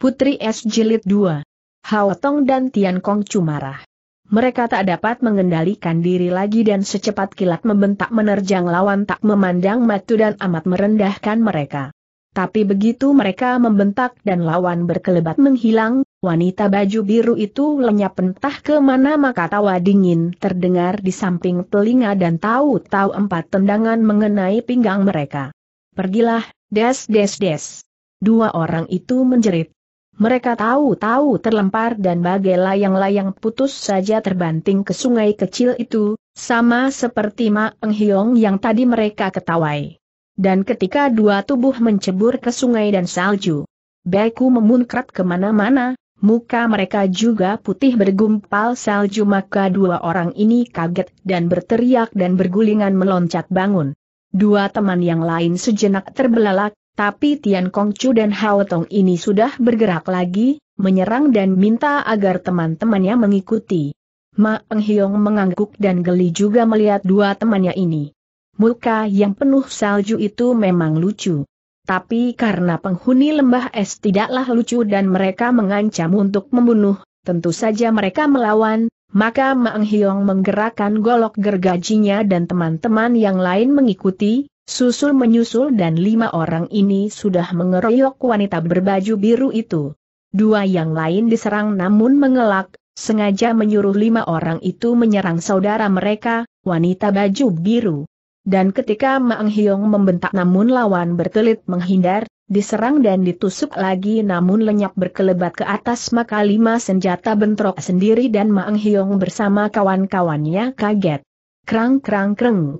Putri Es Jilid 2. Hao Tong dan Tian Kong cumarah. Mereka tak dapat mengendalikan diri lagi dan secepat kilat membentak menerjang lawan tak memandang matu dan amat merendahkan mereka. Tapi begitu mereka membentak dan lawan berkelebat menghilang, wanita baju biru itu lenyap entah ke mana maka tawa dingin terdengar di samping telinga dan tahu-tahu empat tendangan mengenai pinggang mereka. Pergilah, des des des. Dua orang itu menjerit, mereka tahu-tahu terlempar dan bagai layang-layang putus saja terbanting ke sungai kecil itu, sama seperti Ma Eng Hiong yang tadi mereka ketawai. Dan ketika dua tubuh mencebur ke sungai dan salju, Beku memunkrat kemana-mana, muka mereka juga putih bergumpal salju maka dua orang ini kaget dan berteriak dan bergulingan meloncat bangun. Dua teman yang lain sejenak terbelalak, tapi Tian Kongcu dan Hao Tong ini sudah bergerak lagi, menyerang dan minta agar teman-temannya mengikuti. Ma Eng Hiong mengangguk dan geli juga melihat dua temannya ini. Muka yang penuh salju itu memang lucu. Tapi karena penghuni lembah es tidaklah lucu dan mereka mengancam untuk membunuh, tentu saja mereka melawan, maka Ma Eng Hiong menggerakkan golok gergajinya dan teman-teman yang lain mengikuti, Susul menyusul dan lima orang ini sudah mengeroyok wanita berbaju biru itu. Dua yang lain diserang namun mengelak, sengaja menyuruh lima orang itu menyerang saudara mereka, wanita baju biru. Dan ketika Maeng Hiong membentak namun lawan berkelit menghindar, diserang dan ditusuk lagi namun lenyap berkelebat ke atas maka lima senjata bentrok sendiri dan Maeng Hiong bersama kawan-kawannya kaget. Krang krang kreng.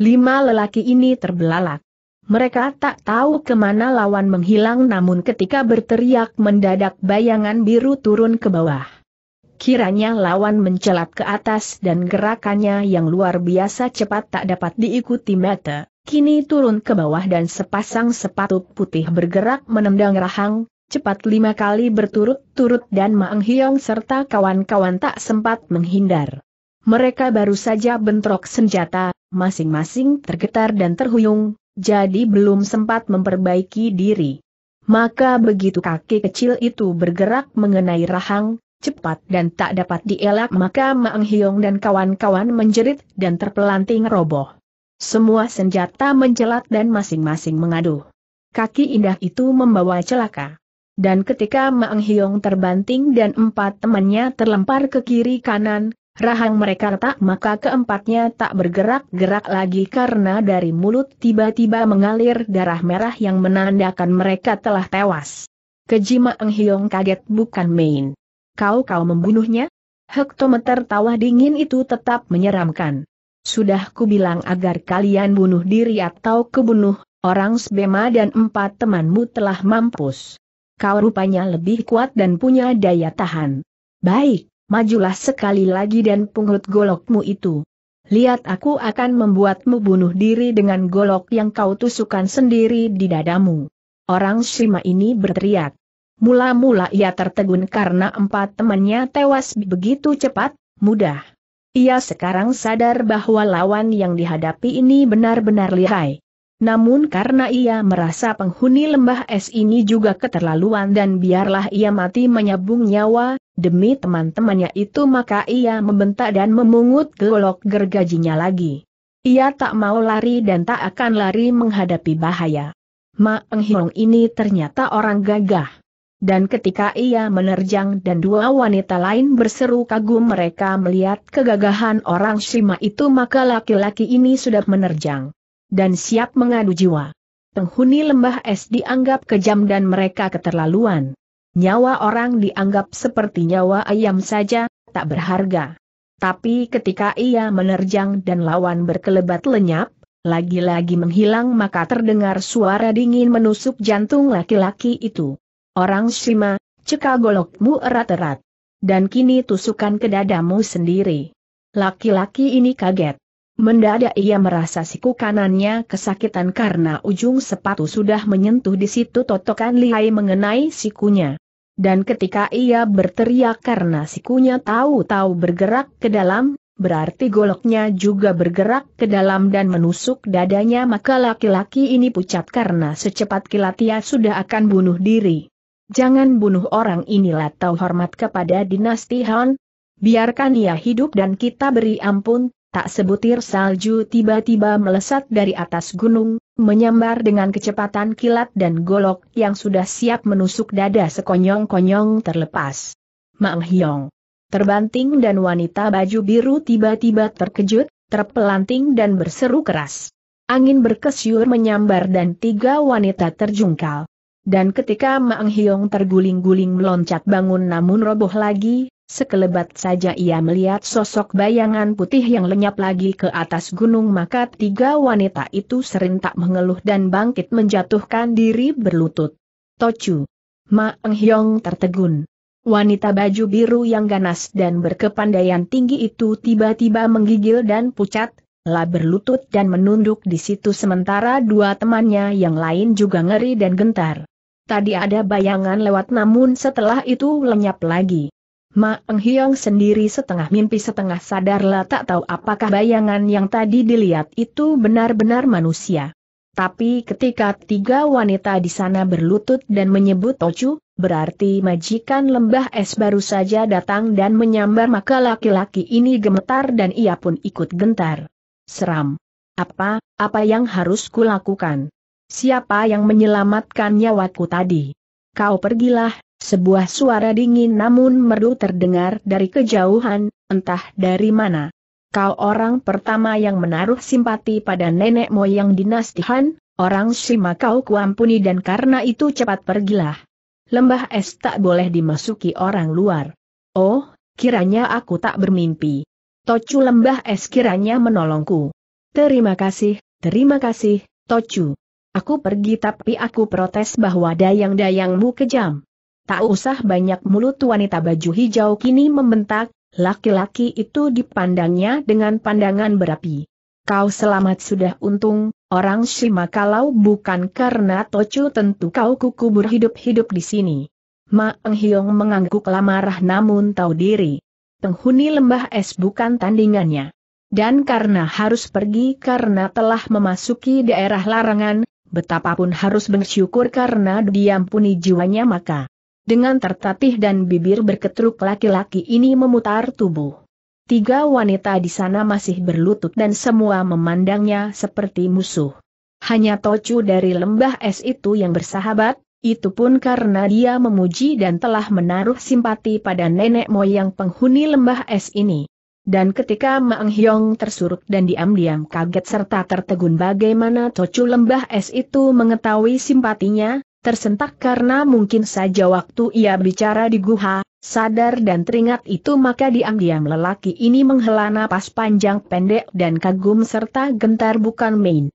Lima lelaki ini terbelalak. Mereka tak tahu kemana lawan menghilang namun ketika berteriak mendadak bayangan biru turun ke bawah. Kiranya lawan mencelat ke atas dan gerakannya yang luar biasa cepat tak dapat diikuti mata, kini turun ke bawah dan sepasang sepatu putih bergerak menendang rahang, cepat lima kali berturut-turut dan Maang Hyong serta kawan-kawan tak sempat menghindar. Mereka baru saja bentrok senjata, masing-masing tergetar dan terhuyung, jadi belum sempat memperbaiki diri. Maka begitu kaki kecil itu bergerak mengenai rahang, cepat dan tak dapat dielak maka Maeng Hiong dan kawan-kawan menjerit dan terpelanting roboh. Semua senjata mencelat dan masing-masing mengadu. Kaki indah itu membawa celaka. Dan ketika Maeng Hiong terbanting dan empat temannya terlempar ke kiri kanan, Rahang mereka retak maka keempatnya tak bergerak-gerak lagi karena dari mulut tiba-tiba mengalir darah merah yang menandakan mereka telah tewas. Kejima Eng Hiong kaget bukan main. Kau-kau membunuhnya? Hektometer tawa dingin itu tetap menyeramkan. Sudah kubilang agar kalian bunuh diri atau kebunuh, orang Sbema dan empat temanmu telah mampus. Kau rupanya lebih kuat dan punya daya tahan. Baik, majulah sekali lagi dan pungut golokmu itu. Lihat aku akan membuatmu bunuh diri dengan golok yang kau tusukan sendiri di dadamu. Orang Shima ini berteriak. Mula-mula ia tertegun karena empat temannya tewas begitu cepat, mudah. Ia sekarang sadar bahwa lawan yang dihadapi ini benar-benar lihai. Namun karena ia merasa penghuni lembah es ini juga keterlaluan dan biarlah ia mati menyabung nyawa, demi teman-temannya itu maka ia membentak dan memungut golok gergajinya lagi. Ia tak mau lari dan tak akan lari menghadapi bahaya. Ma Eng ini ternyata orang gagah. Dan ketika ia menerjang dan dua wanita lain berseru kagum mereka melihat kegagahan orang Shima itu maka laki-laki ini sudah menerjang dan siap mengadu jiwa. Penghuni lembah es dianggap kejam dan mereka keterlaluan. Nyawa orang dianggap seperti nyawa ayam saja, tak berharga. Tapi ketika ia menerjang dan lawan berkelebat lenyap, lagi-lagi menghilang maka terdengar suara dingin menusuk jantung laki-laki itu. Orang Shima, cekal golokmu erat-erat. Dan kini tusukan ke dadamu sendiri. Laki-laki ini kaget. Mendadak ia merasa siku kanannya kesakitan karena ujung sepatu sudah menyentuh di situ totokan lihai mengenai sikunya. Dan ketika ia berteriak karena sikunya tahu-tahu bergerak ke dalam, berarti goloknya juga bergerak ke dalam dan menusuk dadanya maka laki-laki ini pucat karena secepat kilat ia sudah akan bunuh diri. Jangan bunuh orang inilah tahu hormat kepada dinasti Han, biarkan ia hidup dan kita beri ampun, Tak sebutir salju tiba-tiba melesat dari atas gunung, menyambar dengan kecepatan kilat dan golok yang sudah siap menusuk dada sekonyong-konyong terlepas. Mang Hyong terbanting dan wanita baju biru tiba-tiba terkejut, terpelanting dan berseru keras. Angin berkesyur menyambar dan tiga wanita terjungkal. Dan ketika Mang Hyong terguling-guling meloncat bangun namun roboh lagi, Sekelebat saja ia melihat sosok bayangan putih yang lenyap lagi ke atas gunung maka tiga wanita itu serentak mengeluh dan bangkit menjatuhkan diri berlutut. Tocu. Eng Hiong tertegun. Wanita baju biru yang ganas dan berkepandaian tinggi itu tiba-tiba menggigil dan pucat, lah berlutut dan menunduk di situ sementara dua temannya yang lain juga ngeri dan gentar. Tadi ada bayangan lewat namun setelah itu lenyap lagi. Ma Eng sendiri setengah mimpi setengah sadarlah tak tahu apakah bayangan yang tadi dilihat itu benar-benar manusia. Tapi ketika tiga wanita di sana berlutut dan menyebut Tocu, berarti majikan lembah es baru saja datang dan menyambar maka laki-laki ini gemetar dan ia pun ikut gentar. Seram. Apa, apa yang harus kulakukan? Siapa yang menyelamatkan nyawaku tadi? Kau pergilah, sebuah suara dingin namun merdu terdengar dari kejauhan, entah dari mana. Kau orang pertama yang menaruh simpati pada nenek moyang dinasti Han, orang sima kau kuampuni dan karena itu cepat pergilah. Lembah es tak boleh dimasuki orang luar. Oh, kiranya aku tak bermimpi. Tocu lembah es kiranya menolongku. Terima kasih, terima kasih, Tocu. Aku pergi tapi aku protes bahwa dayang-dayangmu kejam. Tak usah banyak mulut wanita baju hijau kini membentak, laki-laki itu dipandangnya dengan pandangan berapi. Kau selamat sudah untung, orang Shima kalau bukan karena Tocu tentu kau kukubur hidup-hidup di sini. Ma Eng Hiong mengangguk lamarah namun tahu diri. Penghuni lembah es bukan tandingannya. Dan karena harus pergi karena telah memasuki daerah larangan, betapapun harus bersyukur karena diampuni jiwanya maka dengan tertatih dan bibir berketruk laki-laki ini memutar tubuh. Tiga wanita di sana masih berlutut dan semua memandangnya seperti musuh. Hanya Tocu dari lembah es itu yang bersahabat, itu pun karena dia memuji dan telah menaruh simpati pada nenek moyang penghuni lembah es ini. Dan ketika Maeng Hyong tersurut dan diam-diam kaget serta tertegun bagaimana Tocu lembah es itu mengetahui simpatinya, tersentak karena mungkin saja waktu ia bicara di guha, sadar dan teringat itu maka diam-diam lelaki ini menghela napas panjang pendek dan kagum serta gentar bukan main.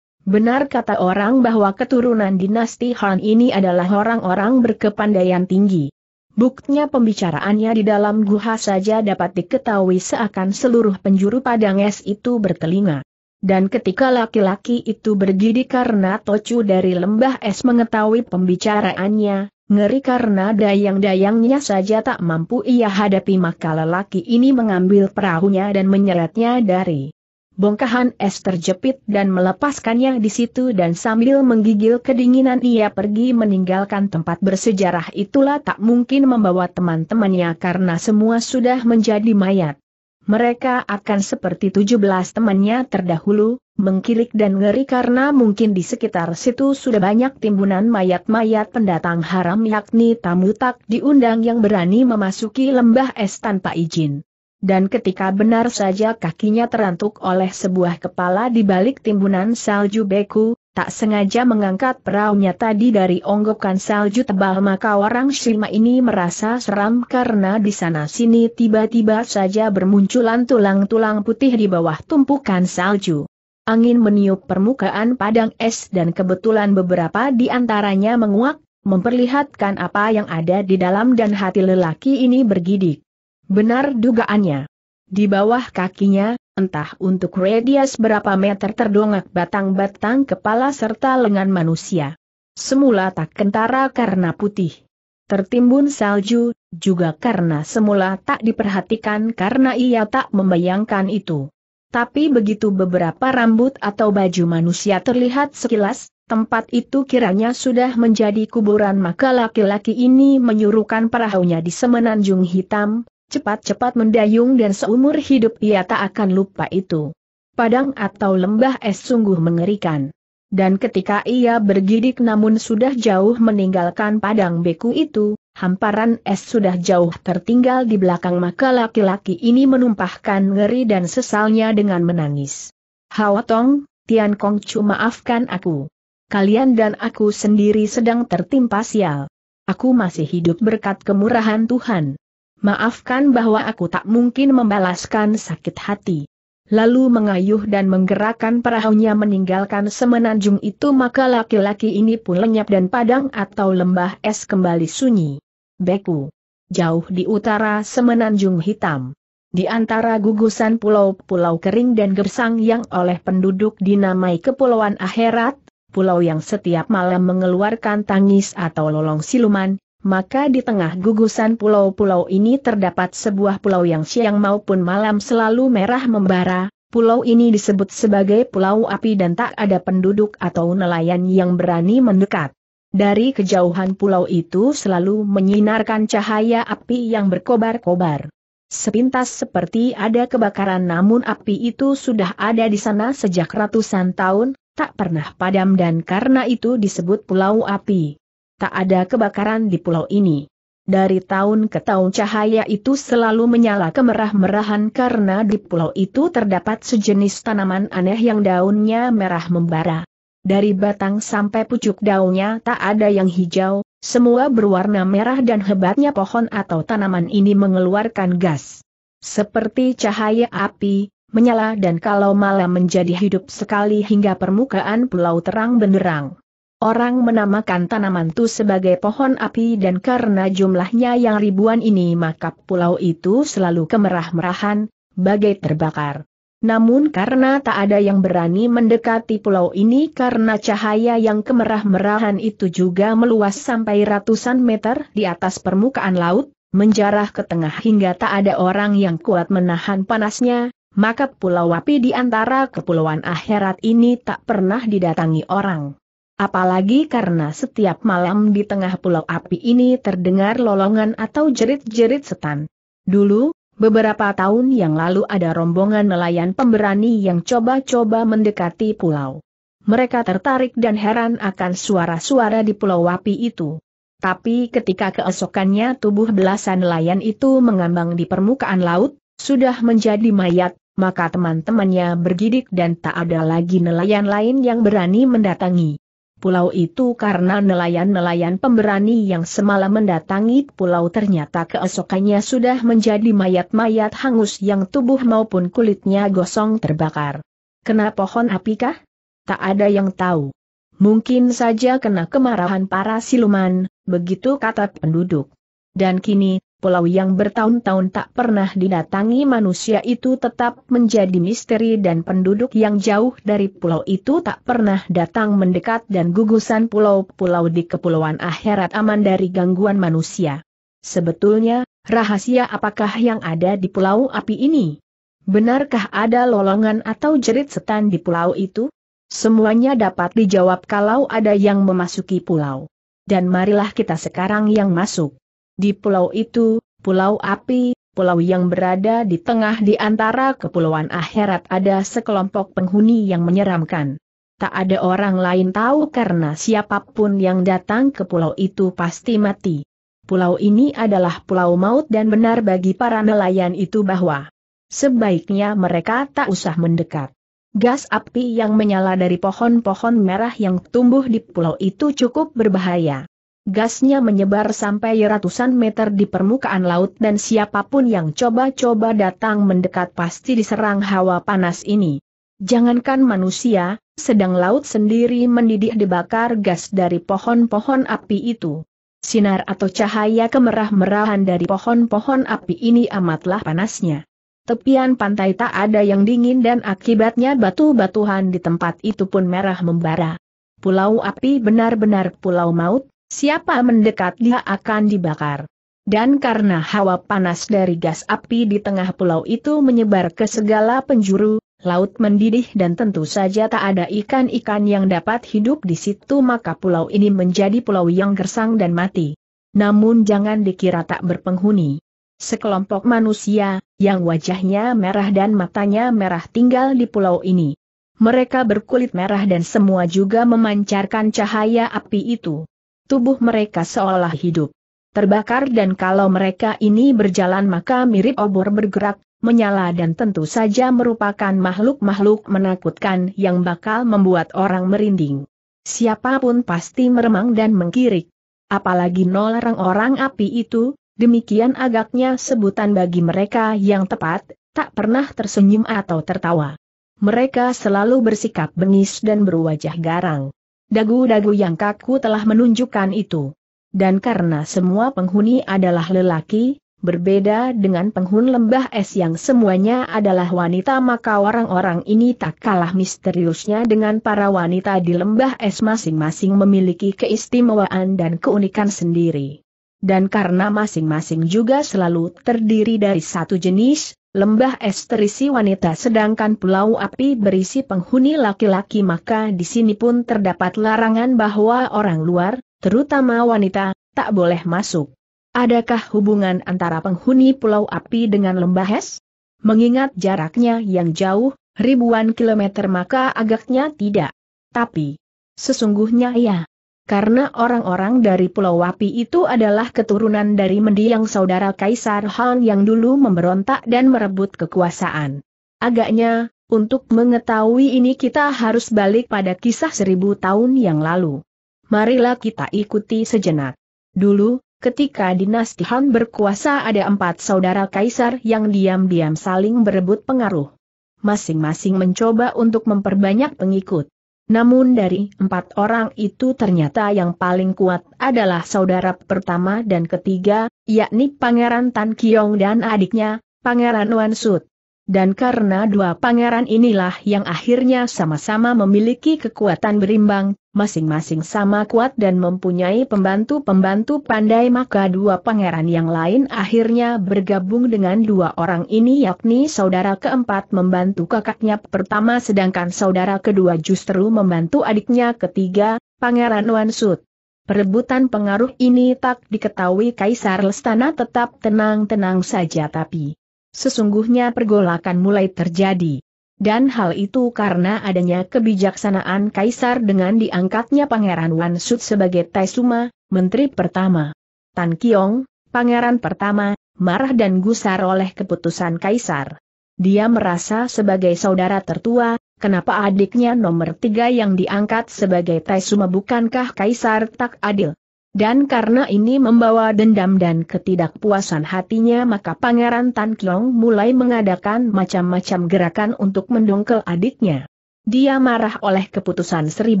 Benar kata orang bahwa keturunan dinasti Han ini adalah orang-orang berkepandaian tinggi. Buktinya pembicaraannya di dalam guha saja dapat diketahui seakan seluruh penjuru Padang es itu bertelinga. Dan ketika laki-laki itu berdiri karena Tocu dari lembah es mengetahui pembicaraannya, ngeri karena dayang-dayangnya saja tak mampu ia hadapi maka lelaki ini mengambil perahunya dan menyeretnya dari Bongkahan es terjepit dan melepaskannya di situ dan sambil menggigil kedinginan ia pergi meninggalkan tempat bersejarah itulah tak mungkin membawa teman-temannya karena semua sudah menjadi mayat. Mereka akan seperti tujuh belas temannya terdahulu, mengkilik dan ngeri karena mungkin di sekitar situ sudah banyak timbunan mayat-mayat pendatang haram yakni tamu tak diundang yang berani memasuki lembah es tanpa izin. Dan ketika benar saja kakinya terantuk oleh sebuah kepala di balik timbunan salju beku, tak sengaja mengangkat peraunya tadi dari onggokan salju tebal maka orang Shima ini merasa seram karena di sana-sini tiba-tiba saja bermunculan tulang-tulang putih di bawah tumpukan salju. Angin meniup permukaan padang es dan kebetulan beberapa di antaranya menguak, memperlihatkan apa yang ada di dalam dan hati lelaki ini bergidik. Benar dugaannya. Di bawah kakinya, Entah untuk radius berapa meter terdongak batang-batang kepala serta lengan manusia. Semula tak kentara karena putih. Tertimbun salju, juga karena semula tak diperhatikan karena ia tak membayangkan itu. Tapi begitu beberapa rambut atau baju manusia terlihat sekilas, tempat itu kiranya sudah menjadi kuburan maka laki-laki ini menyuruhkan perahunya di semenanjung hitam, cepat-cepat mendayung dan seumur hidup ia tak akan lupa itu. Padang atau lembah es sungguh mengerikan. Dan ketika ia bergidik namun sudah jauh meninggalkan padang beku itu, hamparan es sudah jauh tertinggal di belakang maka laki-laki ini menumpahkan ngeri dan sesalnya dengan menangis. Hawatong, Tian Kong Chu maafkan aku. Kalian dan aku sendiri sedang tertimpa sial. Aku masih hidup berkat kemurahan Tuhan. Maafkan bahwa aku tak mungkin membalaskan sakit hati. Lalu mengayuh dan menggerakkan perahunya meninggalkan semenanjung itu maka laki-laki ini pun lenyap dan padang atau lembah es kembali sunyi. Beku. Jauh di utara semenanjung hitam. Di antara gugusan pulau-pulau kering dan gersang yang oleh penduduk dinamai Kepulauan Akhirat, pulau yang setiap malam mengeluarkan tangis atau lolong siluman, maka di tengah gugusan pulau-pulau ini terdapat sebuah pulau yang siang maupun malam selalu merah membara, pulau ini disebut sebagai pulau api dan tak ada penduduk atau nelayan yang berani mendekat. Dari kejauhan pulau itu selalu menyinarkan cahaya api yang berkobar-kobar. Sepintas seperti ada kebakaran namun api itu sudah ada di sana sejak ratusan tahun, tak pernah padam dan karena itu disebut pulau api tak ada kebakaran di pulau ini. Dari tahun ke tahun cahaya itu selalu menyala kemerah-merahan karena di pulau itu terdapat sejenis tanaman aneh yang daunnya merah membara. Dari batang sampai pucuk daunnya tak ada yang hijau, semua berwarna merah dan hebatnya pohon atau tanaman ini mengeluarkan gas. Seperti cahaya api, menyala dan kalau malam menjadi hidup sekali hingga permukaan pulau terang benderang. Orang menamakan tanaman itu sebagai pohon api dan karena jumlahnya yang ribuan ini maka pulau itu selalu kemerah-merahan, bagai terbakar. Namun karena tak ada yang berani mendekati pulau ini karena cahaya yang kemerah-merahan itu juga meluas sampai ratusan meter di atas permukaan laut, menjarah ke tengah hingga tak ada orang yang kuat menahan panasnya, maka pulau api di antara kepulauan akhirat ini tak pernah didatangi orang. Apalagi karena setiap malam di tengah pulau api ini terdengar lolongan atau jerit-jerit setan. Dulu, beberapa tahun yang lalu ada rombongan nelayan pemberani yang coba-coba mendekati pulau. Mereka tertarik dan heran akan suara-suara di pulau api itu. Tapi ketika keesokannya tubuh belasan nelayan itu mengambang di permukaan laut, sudah menjadi mayat, maka teman-temannya bergidik dan tak ada lagi nelayan lain yang berani mendatangi pulau itu karena nelayan-nelayan pemberani yang semalam mendatangi pulau ternyata keesokannya sudah menjadi mayat-mayat hangus yang tubuh maupun kulitnya gosong terbakar. Kena pohon apikah? Tak ada yang tahu. Mungkin saja kena kemarahan para siluman, begitu kata penduduk. Dan kini, pulau yang bertahun-tahun tak pernah didatangi manusia itu tetap menjadi misteri dan penduduk yang jauh dari pulau itu tak pernah datang mendekat dan gugusan pulau-pulau di kepulauan akhirat aman dari gangguan manusia. Sebetulnya, rahasia apakah yang ada di pulau api ini? Benarkah ada lolongan atau jerit setan di pulau itu? Semuanya dapat dijawab kalau ada yang memasuki pulau. Dan marilah kita sekarang yang masuk. Di pulau itu, pulau api, pulau yang berada di tengah di antara kepulauan akhirat ada sekelompok penghuni yang menyeramkan. Tak ada orang lain tahu karena siapapun yang datang ke pulau itu pasti mati. Pulau ini adalah pulau maut dan benar bagi para nelayan itu bahwa sebaiknya mereka tak usah mendekat. Gas api yang menyala dari pohon-pohon merah yang tumbuh di pulau itu cukup berbahaya. Gasnya menyebar sampai ratusan meter di permukaan laut dan siapapun yang coba-coba datang mendekat pasti diserang hawa panas ini. Jangankan manusia, sedang laut sendiri mendidih dibakar gas dari pohon-pohon api itu. Sinar atau cahaya kemerah-merahan dari pohon-pohon api ini amatlah panasnya. Tepian pantai tak ada yang dingin dan akibatnya batu-batuhan di tempat itu pun merah membara. Pulau api benar-benar pulau maut, Siapa mendekat dia akan dibakar. Dan karena hawa panas dari gas api di tengah pulau itu menyebar ke segala penjuru, laut mendidih dan tentu saja tak ada ikan-ikan yang dapat hidup di situ maka pulau ini menjadi pulau yang gersang dan mati. Namun jangan dikira tak berpenghuni. Sekelompok manusia, yang wajahnya merah dan matanya merah tinggal di pulau ini. Mereka berkulit merah dan semua juga memancarkan cahaya api itu tubuh mereka seolah hidup. Terbakar dan kalau mereka ini berjalan maka mirip obor bergerak, menyala dan tentu saja merupakan makhluk-makhluk menakutkan yang bakal membuat orang merinding. Siapapun pasti meremang dan mengkirik. Apalagi nolarang orang api itu, demikian agaknya sebutan bagi mereka yang tepat, tak pernah tersenyum atau tertawa. Mereka selalu bersikap bengis dan berwajah garang. Dagu-dagu yang kaku telah menunjukkan itu. Dan karena semua penghuni adalah lelaki, berbeda dengan penghun lembah es yang semuanya adalah wanita maka orang-orang ini tak kalah misteriusnya dengan para wanita di lembah es masing-masing memiliki keistimewaan dan keunikan sendiri. Dan karena masing-masing juga selalu terdiri dari satu jenis, lembah es terisi wanita sedangkan pulau api berisi penghuni laki-laki maka di sini pun terdapat larangan bahwa orang luar, terutama wanita, tak boleh masuk. Adakah hubungan antara penghuni pulau api dengan lembah es? Mengingat jaraknya yang jauh, ribuan kilometer maka agaknya tidak. Tapi, sesungguhnya ya karena orang-orang dari Pulau Wapi itu adalah keturunan dari mendiang saudara Kaisar Han yang dulu memberontak dan merebut kekuasaan. Agaknya, untuk mengetahui ini kita harus balik pada kisah seribu tahun yang lalu. Marilah kita ikuti sejenak. Dulu, ketika dinasti Han berkuasa ada empat saudara Kaisar yang diam-diam saling berebut pengaruh. Masing-masing mencoba untuk memperbanyak pengikut namun dari empat orang itu ternyata yang paling kuat adalah saudara pertama dan ketiga, yakni Pangeran Tan Kiong dan adiknya, Pangeran Wan Sut. Dan karena dua pangeran inilah yang akhirnya sama-sama memiliki kekuatan berimbang, masing-masing sama kuat dan mempunyai pembantu-pembantu pandai maka dua pangeran yang lain akhirnya bergabung dengan dua orang ini yakni saudara keempat membantu kakaknya pertama sedangkan saudara kedua justru membantu adiknya ketiga, Pangeran Wansut. Perebutan pengaruh ini tak diketahui Kaisar Lestana tetap tenang-tenang saja tapi Sesungguhnya pergolakan mulai terjadi. Dan hal itu karena adanya kebijaksanaan kaisar dengan diangkatnya Pangeran Wan Sut sebagai Taisuma, Menteri Pertama. Tan Kiong, Pangeran Pertama, marah dan gusar oleh keputusan kaisar. Dia merasa sebagai saudara tertua, kenapa adiknya nomor tiga yang diangkat sebagai Taisuma bukankah kaisar tak adil? Dan karena ini membawa dendam dan ketidakpuasan hatinya maka Pangeran Tan Kiong mulai mengadakan macam-macam gerakan untuk mendongkel adiknya. Dia marah oleh keputusan Sri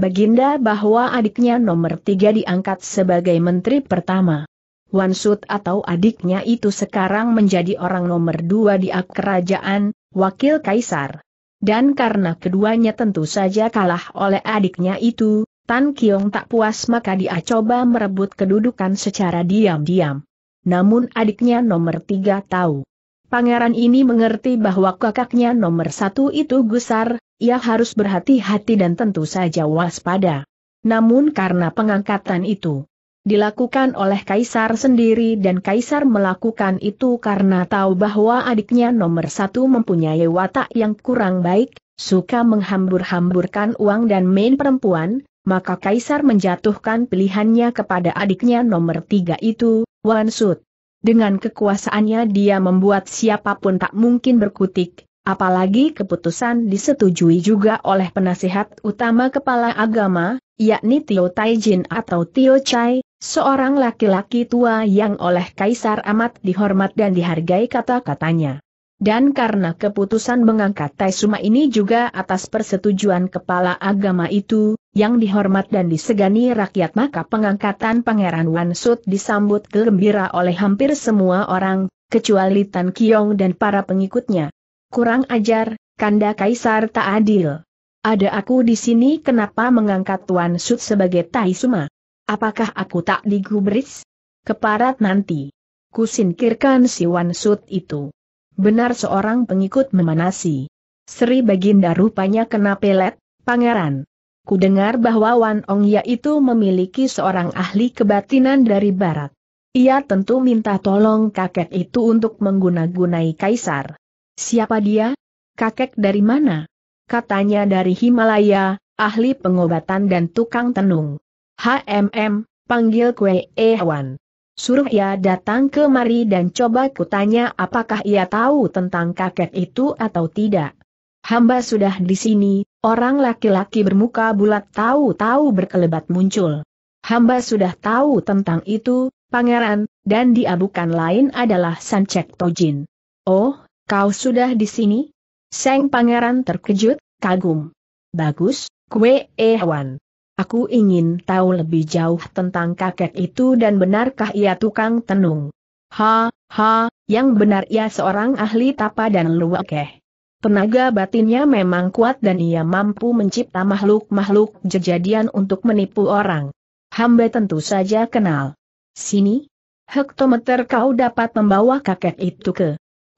Baginda bahwa adiknya nomor tiga diangkat sebagai menteri pertama. Wan Sut atau adiknya itu sekarang menjadi orang nomor dua di kerajaan, wakil kaisar. Dan karena keduanya tentu saja kalah oleh adiknya itu, Tan Kiong tak puas maka dia coba merebut kedudukan secara diam-diam. Namun adiknya nomor tiga tahu. Pangeran ini mengerti bahwa kakaknya nomor satu itu gusar, ia harus berhati-hati dan tentu saja waspada. Namun karena pengangkatan itu dilakukan oleh Kaisar sendiri dan Kaisar melakukan itu karena tahu bahwa adiknya nomor satu mempunyai watak yang kurang baik, suka menghambur-hamburkan uang dan main perempuan, maka Kaisar menjatuhkan pilihannya kepada adiknya nomor tiga itu, Wan Sut. Dengan kekuasaannya dia membuat siapapun tak mungkin berkutik, apalagi keputusan disetujui juga oleh penasihat utama kepala agama, yakni Tio Taijin atau Tio Chai, seorang laki-laki tua yang oleh Kaisar amat dihormat dan dihargai kata-katanya. Dan karena keputusan mengangkat Taisuma ini juga atas persetujuan kepala agama itu, yang dihormat dan disegani rakyat maka pengangkatan Pangeran Wansut disambut gembira oleh hampir semua orang, kecuali Tan Kiong dan para pengikutnya. Kurang ajar, kanda kaisar tak adil. Ada aku di sini kenapa mengangkat Wansut sebagai Taisuma? Apakah aku tak digubris? Keparat nanti. Kusinkirkan si Wansut itu. Benar seorang pengikut memanasi. Sri Baginda rupanya kena pelet, pangeran. Kudengar bahwa Wan Ong itu memiliki seorang ahli kebatinan dari barat. Ia tentu minta tolong kakek itu untuk mengguna-gunai kaisar. Siapa dia? Kakek dari mana? Katanya dari Himalaya, ahli pengobatan dan tukang tenung. HMM, panggil kue Ewan. Suruh ia datang kemari dan coba kutanya apakah ia tahu tentang kakek itu atau tidak. Hamba sudah di sini, orang laki-laki bermuka bulat tahu-tahu berkelebat muncul. Hamba sudah tahu tentang itu, pangeran, dan dia bukan lain adalah Sancek Tojin. Oh, kau sudah di sini? Seng pangeran terkejut, kagum. Bagus, kue Ewan. Aku ingin tahu lebih jauh tentang kakek itu dan benarkah ia tukang tenung. Ha, ha, yang benar ia seorang ahli tapa dan luwakeh. Tenaga batinnya memang kuat dan ia mampu mencipta makhluk-makhluk jejadian untuk menipu orang. Hamba tentu saja kenal. Sini? Hektometer kau dapat membawa kakek itu ke.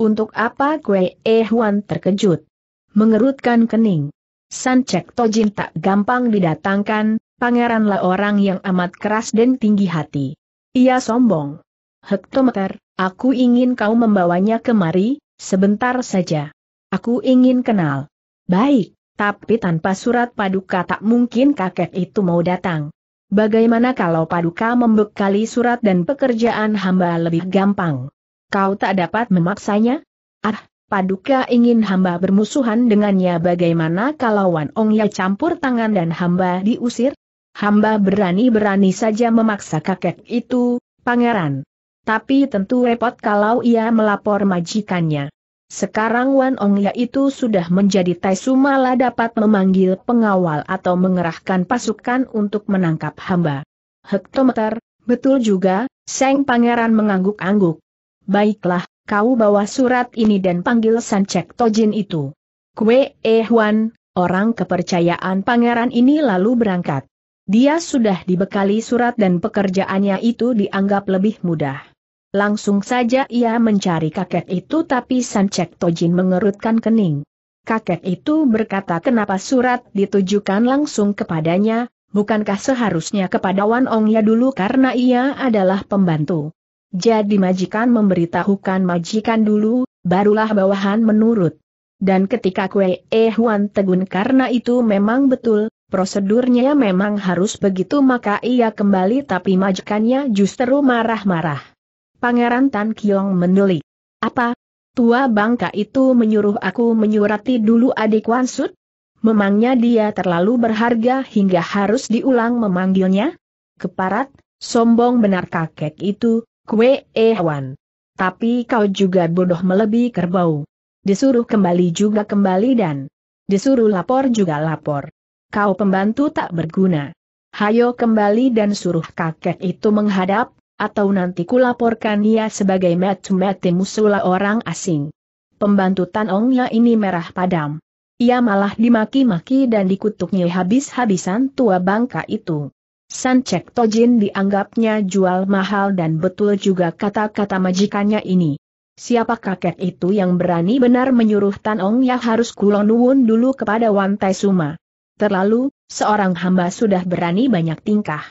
Untuk apa Kue Ehwan terkejut? Mengerutkan kening. Sancek Tojin tak gampang didatangkan, pangeranlah orang yang amat keras dan tinggi hati. Ia sombong. Hektometer, aku ingin kau membawanya kemari, sebentar saja. Aku ingin kenal. Baik, tapi tanpa surat paduka tak mungkin kakek itu mau datang. Bagaimana kalau paduka membekali surat dan pekerjaan hamba lebih gampang? Kau tak dapat memaksanya? Ah, Paduka ingin hamba bermusuhan dengannya bagaimana kalau Wan Ong Ya campur tangan dan hamba diusir? Hamba berani-berani saja memaksa kakek itu, pangeran. Tapi tentu repot kalau ia melapor majikannya. Sekarang Wan Ong Ya itu sudah menjadi malah dapat memanggil pengawal atau mengerahkan pasukan untuk menangkap hamba. Hektometer, betul juga, Seng Pangeran mengangguk-angguk. Baiklah, kau bawa surat ini dan panggil Sancek Tojin itu. Kue Ehwan, orang kepercayaan pangeran ini lalu berangkat. Dia sudah dibekali surat dan pekerjaannya itu dianggap lebih mudah. Langsung saja ia mencari kakek itu tapi Sancek Tojin mengerutkan kening. Kakek itu berkata kenapa surat ditujukan langsung kepadanya, bukankah seharusnya kepada Wan Ong ya dulu karena ia adalah pembantu. Jadi majikan memberitahukan majikan dulu, barulah bawahan menurut. Dan ketika Kue E Huan Tegun karena itu memang betul, prosedurnya memang harus begitu maka ia kembali tapi majikannya justru marah-marah. Pangeran Tan Kiong mendelik. Apa? Tua bangka itu menyuruh aku menyurati dulu adik Wansut? Memangnya dia terlalu berharga hingga harus diulang memanggilnya? Keparat, sombong benar kakek itu, Kue hewan. Eh, Tapi kau juga bodoh melebihi kerbau. Disuruh kembali juga kembali dan disuruh lapor juga lapor. Kau pembantu tak berguna. Hayo kembali dan suruh kakek itu menghadap, atau nanti kulaporkan ia sebagai metu metu musuhlah orang asing. Pembantu tanongnya ini merah padam. Ia malah dimaki-maki dan dikutuknya habis-habisan tua bangka itu. San Cek Tojin dianggapnya jual mahal dan betul juga kata-kata majikannya ini. Siapa kakek itu yang berani benar menyuruh Tan Ong ya harus kulonuun dulu kepada Wan Tai Suma. Terlalu, seorang hamba sudah berani banyak tingkah.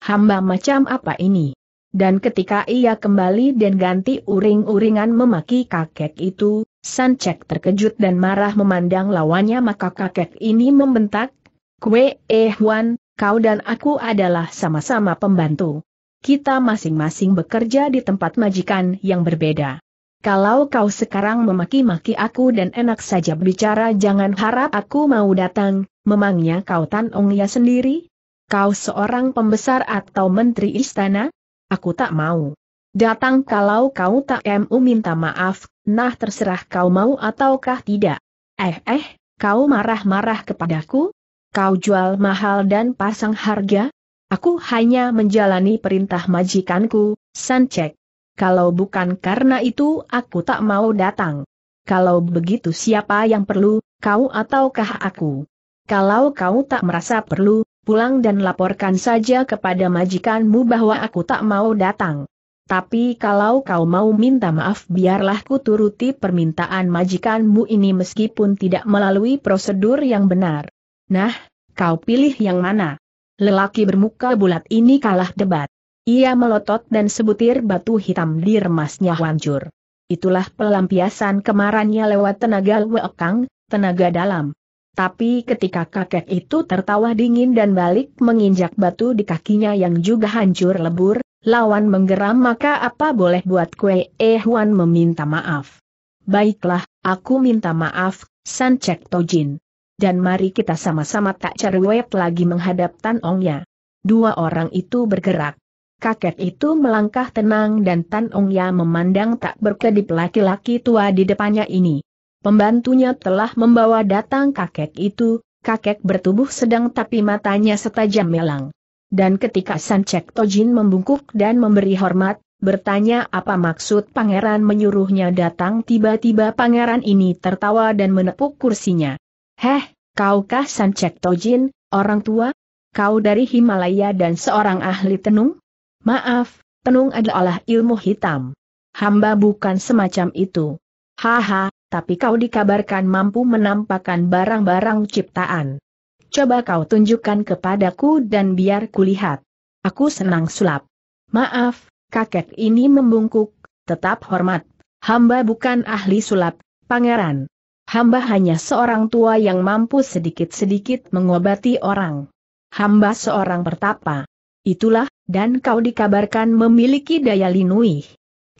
Hamba macam apa ini? Dan ketika ia kembali dan ganti uring-uringan memaki kakek itu, San Cek terkejut dan marah memandang lawannya maka kakek ini membentak, "Kwe Eh Wan, kau dan aku adalah sama-sama pembantu. Kita masing-masing bekerja di tempat majikan yang berbeda. Kalau kau sekarang memaki-maki aku dan enak saja bicara jangan harap aku mau datang, memangnya kau Tan Ong ya sendiri? Kau seorang pembesar atau menteri istana? Aku tak mau. Datang kalau kau tak mau minta maaf, nah terserah kau mau ataukah tidak. Eh eh, kau marah-marah kepadaku? Kau jual mahal dan pasang harga? Aku hanya menjalani perintah majikanku, Sancek. Kalau bukan karena itu aku tak mau datang. Kalau begitu siapa yang perlu, kau ataukah aku? Kalau kau tak merasa perlu, pulang dan laporkan saja kepada majikanmu bahwa aku tak mau datang. Tapi kalau kau mau minta maaf biarlah ku turuti permintaan majikanmu ini meskipun tidak melalui prosedur yang benar. Nah, kau pilih yang mana? Lelaki bermuka bulat ini kalah debat. Ia melotot dan sebutir batu hitam di remasnya hancur. Itulah pelampiasan kemarannya lewat tenaga Weokang, tenaga dalam. Tapi ketika kakek itu tertawa dingin dan balik menginjak batu di kakinya yang juga hancur lebur, lawan menggeram maka apa boleh buat kue Eh meminta maaf. Baiklah, aku minta maaf, San Tojin dan mari kita sama-sama tak cari cerewet lagi menghadap Tan Ya. Dua orang itu bergerak. Kakek itu melangkah tenang dan Tan Ya memandang tak berkedip laki-laki tua di depannya ini. Pembantunya telah membawa datang kakek itu, kakek bertubuh sedang tapi matanya setajam melang. Dan ketika Sancek Tojin membungkuk dan memberi hormat, bertanya apa maksud pangeran menyuruhnya datang tiba-tiba pangeran ini tertawa dan menepuk kursinya. Heh, Kaukah Sancek Tojin, orang tua? Kau dari Himalaya dan seorang ahli tenung? Maaf, tenung adalah ilmu hitam. Hamba bukan semacam itu. Haha, tapi kau dikabarkan mampu menampakkan barang-barang ciptaan. Coba kau tunjukkan kepadaku dan biar kulihat. Aku senang sulap. Maaf, kakek ini membungkuk, tetap hormat. Hamba bukan ahli sulap, pangeran hamba hanya seorang tua yang mampu sedikit-sedikit mengobati orang. Hamba seorang pertapa. Itulah, dan kau dikabarkan memiliki daya linuih.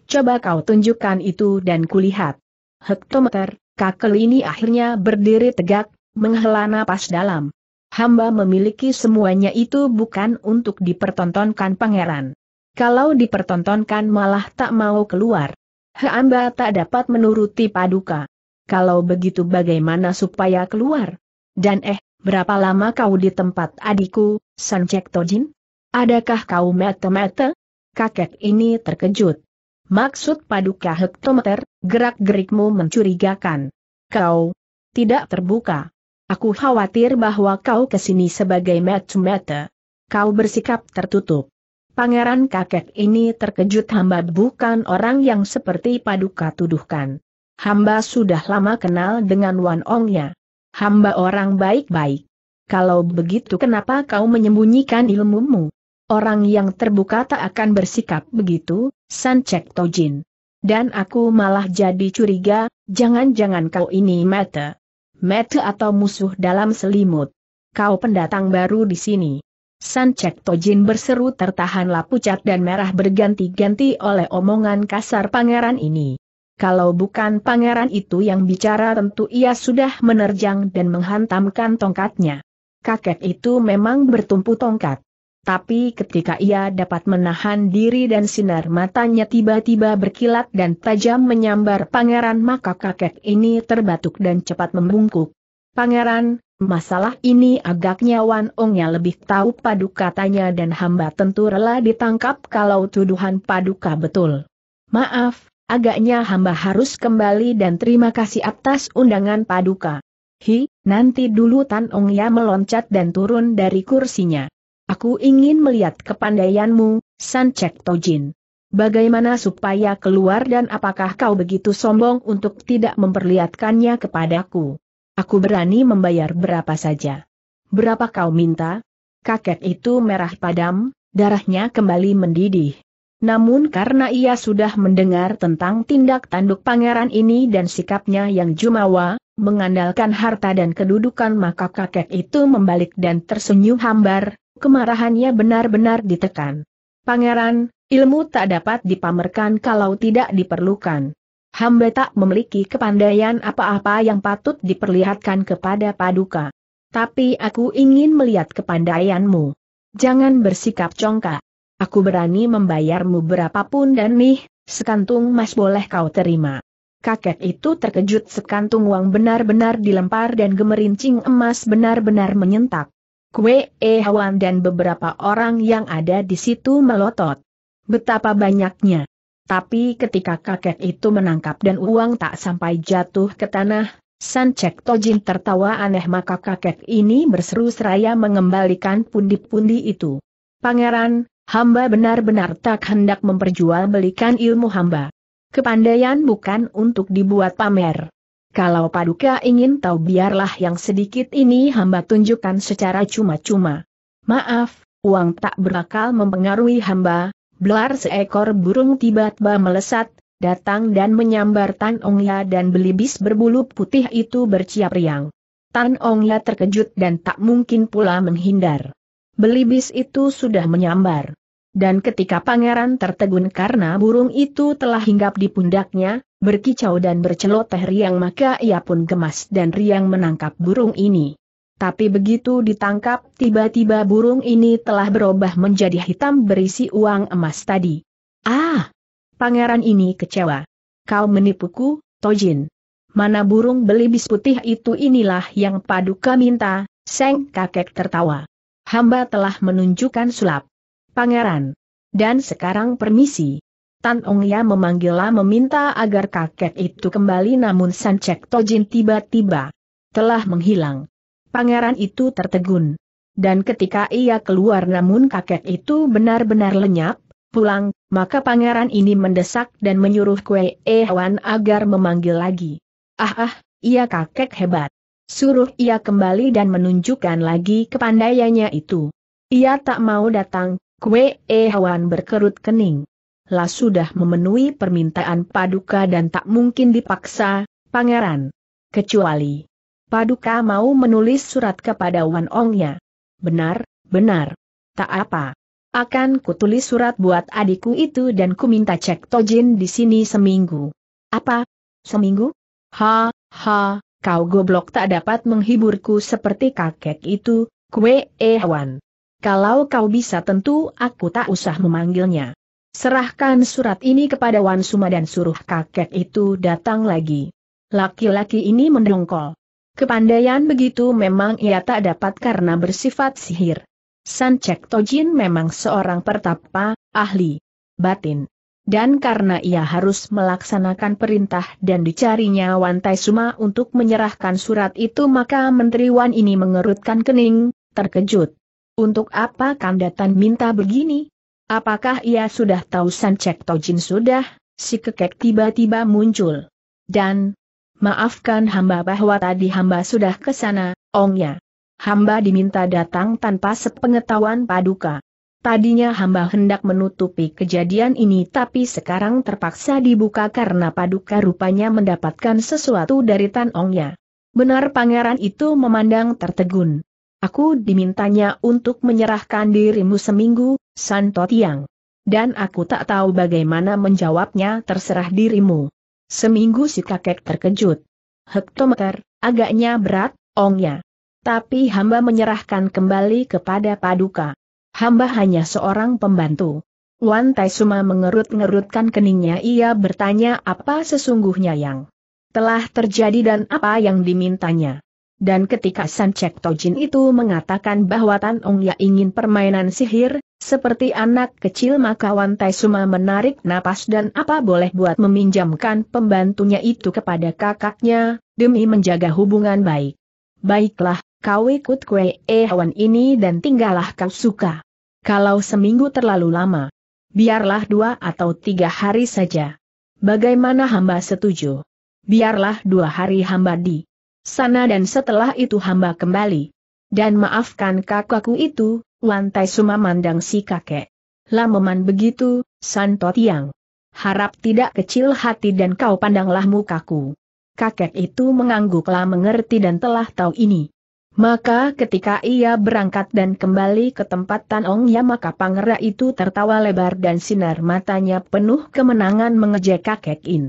Coba kau tunjukkan itu dan kulihat. Hektometer, kakel ini akhirnya berdiri tegak, menghela napas dalam. Hamba memiliki semuanya itu bukan untuk dipertontonkan pangeran. Kalau dipertontonkan malah tak mau keluar. Hamba tak dapat menuruti paduka kalau begitu bagaimana supaya keluar? Dan eh, berapa lama kau di tempat adikku, Sanjek Tojin? Adakah kau mete-mete? Kakek ini terkejut. Maksud paduka hektometer, gerak-gerikmu mencurigakan. Kau tidak terbuka. Aku khawatir bahwa kau kesini sebagai mete-mete. Kau bersikap tertutup. Pangeran kakek ini terkejut hamba bukan orang yang seperti paduka tuduhkan. Hamba sudah lama kenal dengan Wan Ongnya. Hamba orang baik-baik. Kalau begitu kenapa kau menyembunyikan ilmumu? Orang yang terbuka tak akan bersikap begitu, San Cek Tojin. Dan aku malah jadi curiga, jangan-jangan kau ini mata. Mata atau musuh dalam selimut. Kau pendatang baru di sini. San Cek Tojin berseru tertahanlah pucat dan merah berganti-ganti oleh omongan kasar pangeran ini kalau bukan pangeran itu yang bicara tentu ia sudah menerjang dan menghantamkan tongkatnya. Kakek itu memang bertumpu tongkat. Tapi ketika ia dapat menahan diri dan sinar matanya tiba-tiba berkilat dan tajam menyambar pangeran maka kakek ini terbatuk dan cepat membungkuk. Pangeran, masalah ini agaknya Wan Ongnya lebih tahu paduka katanya dan hamba tentu rela ditangkap kalau tuduhan paduka betul. Maaf, agaknya hamba harus kembali dan terima kasih atas undangan paduka. Hi, nanti dulu Tan Ong Ya meloncat dan turun dari kursinya. Aku ingin melihat kepandaianmu, San Cek Tojin. Bagaimana supaya keluar dan apakah kau begitu sombong untuk tidak memperlihatkannya kepadaku? Aku berani membayar berapa saja. Berapa kau minta? Kakek itu merah padam, darahnya kembali mendidih. Namun karena ia sudah mendengar tentang tindak tanduk pangeran ini dan sikapnya yang jumawa, mengandalkan harta dan kedudukan maka kakek itu membalik dan tersenyum hambar, kemarahannya benar-benar ditekan. Pangeran, ilmu tak dapat dipamerkan kalau tidak diperlukan. Hamba tak memiliki kepandaian apa-apa yang patut diperlihatkan kepada paduka. Tapi aku ingin melihat kepandaianmu. Jangan bersikap congkak. Aku berani membayarmu berapapun dan nih, sekantung mas boleh kau terima. Kakek itu terkejut sekantung uang benar-benar dilempar dan gemerincing emas benar-benar menyentak. Kue, eh Hawan dan beberapa orang yang ada di situ melotot. Betapa banyaknya. Tapi ketika kakek itu menangkap dan uang tak sampai jatuh ke tanah, Sancek Tojin tertawa aneh maka kakek ini berseru seraya mengembalikan pundi-pundi itu. Pangeran, hamba benar-benar tak hendak memperjualbelikan ilmu hamba. Kepandaian bukan untuk dibuat pamer. Kalau paduka ingin tahu biarlah yang sedikit ini hamba tunjukkan secara cuma-cuma. Maaf, uang tak berakal mempengaruhi hamba, belar seekor burung tiba-tiba melesat, datang dan menyambar Tan Ongya dan belibis berbulu putih itu berciap riang. Tan Ongya terkejut dan tak mungkin pula menghindar. Belibis itu sudah menyambar. Dan ketika pangeran tertegun karena burung itu telah hinggap di pundaknya, berkicau dan berceloteh riang maka ia pun gemas dan riang menangkap burung ini. Tapi begitu ditangkap tiba-tiba burung ini telah berubah menjadi hitam berisi uang emas tadi. Ah! Pangeran ini kecewa. Kau menipuku, Tojin. Mana burung belibis putih itu inilah yang paduka minta, Seng kakek tertawa. Hamba telah menunjukkan sulap. Pangeran. Dan sekarang permisi. Tan Ong Ya memanggillah meminta agar kakek itu kembali namun San Cek Tojin tiba-tiba telah menghilang. Pangeran itu tertegun. Dan ketika ia keluar namun kakek itu benar-benar lenyap, pulang, maka pangeran ini mendesak dan menyuruh Kue ehwan agar memanggil lagi. Ah ah, ia kakek hebat. Suruh ia kembali dan menunjukkan lagi kepandaiannya itu. Ia tak mau datang, Kue E Hawan berkerut kening. Lah sudah memenuhi permintaan Paduka dan tak mungkin dipaksa, pangeran. Kecuali Paduka mau menulis surat kepada Wan Ongnya. Benar, benar. Tak apa. Akan kutulis surat buat adikku itu dan ku minta cek Tojin di sini seminggu. Apa? Seminggu? Ha, ha, kau goblok tak dapat menghiburku seperti kakek itu, kue Hawan. Kalau kau bisa tentu aku tak usah memanggilnya. Serahkan surat ini kepada Wan Suma dan suruh kakek itu datang lagi. Laki-laki ini mendongkol. Kepandaian begitu memang ia tak dapat karena bersifat sihir. San Cek Tojin memang seorang pertapa, ahli batin. Dan karena ia harus melaksanakan perintah dan dicarinya Wan Tai Suma untuk menyerahkan surat itu maka Menteri Wan ini mengerutkan kening, terkejut. Untuk apa Kandatan minta begini? Apakah ia sudah tahu San Cek Tojin sudah? Si kekek tiba-tiba muncul. Dan, maafkan hamba bahwa tadi hamba sudah ke sana, ongnya. Hamba diminta datang tanpa sepengetahuan paduka. Tadinya hamba hendak menutupi kejadian ini tapi sekarang terpaksa dibuka karena Paduka rupanya mendapatkan sesuatu dari Tan Ongnya. Benar pangeran itu memandang tertegun. Aku dimintanya untuk menyerahkan dirimu seminggu, Santo Tiang. Dan aku tak tahu bagaimana menjawabnya terserah dirimu. Seminggu si kakek terkejut. Hektometer, agaknya berat, ongnya. Tapi hamba menyerahkan kembali kepada paduka. Hamba hanya seorang pembantu. Wan Taisuma mengerut-ngerutkan keningnya ia bertanya apa sesungguhnya yang telah terjadi dan apa yang dimintanya. Dan ketika San Chek Tojin itu mengatakan bahwa Tan Ong Ya ingin permainan sihir, seperti anak kecil maka Wan Tai Suma menarik napas dan apa boleh buat meminjamkan pembantunya itu kepada kakaknya, demi menjaga hubungan baik. Baiklah, kau ikut kue hewan ini dan tinggallah kau suka. Kalau seminggu terlalu lama, biarlah dua atau tiga hari saja. Bagaimana hamba setuju? Biarlah dua hari hamba di sana dan setelah itu hamba kembali. Dan maafkan kakakku itu, Lantai Suma mandang si kakek. Lameman begitu, Santo Tiang. Harap tidak kecil hati dan kau pandanglah mukaku. Kakek itu mengangguklah mengerti dan telah tahu ini. Maka ketika ia berangkat dan kembali ke tempat Tanong Ya maka Pangeran itu tertawa lebar dan sinar matanya penuh kemenangan mengejek kakek In.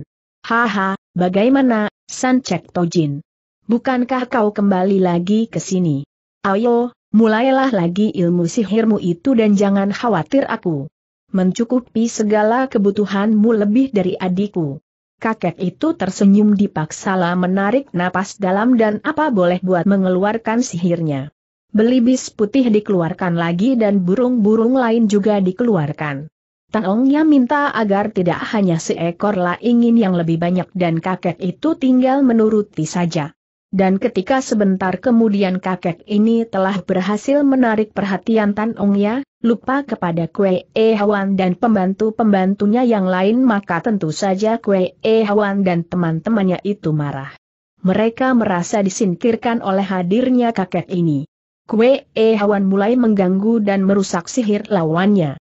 Haha, bagaimana, San Cek Tojin? bukankah kau kembali lagi ke sini? Ayo, mulailah lagi ilmu sihirmu itu dan jangan khawatir aku. Mencukupi segala kebutuhanmu lebih dari adikku. Kakek itu tersenyum dipaksalah menarik napas dalam dan apa boleh buat mengeluarkan sihirnya. Belibis putih dikeluarkan lagi dan burung-burung lain juga dikeluarkan. Taongnya minta agar tidak hanya seekor lah ingin yang lebih banyak dan kakek itu tinggal menuruti saja dan ketika sebentar kemudian kakek ini telah berhasil menarik perhatian Tan Ong Ya, lupa kepada Kue E Hwan dan pembantu-pembantunya yang lain maka tentu saja Kue E Hwan dan teman-temannya itu marah. Mereka merasa disingkirkan oleh hadirnya kakek ini. Kue E Hwan mulai mengganggu dan merusak sihir lawannya.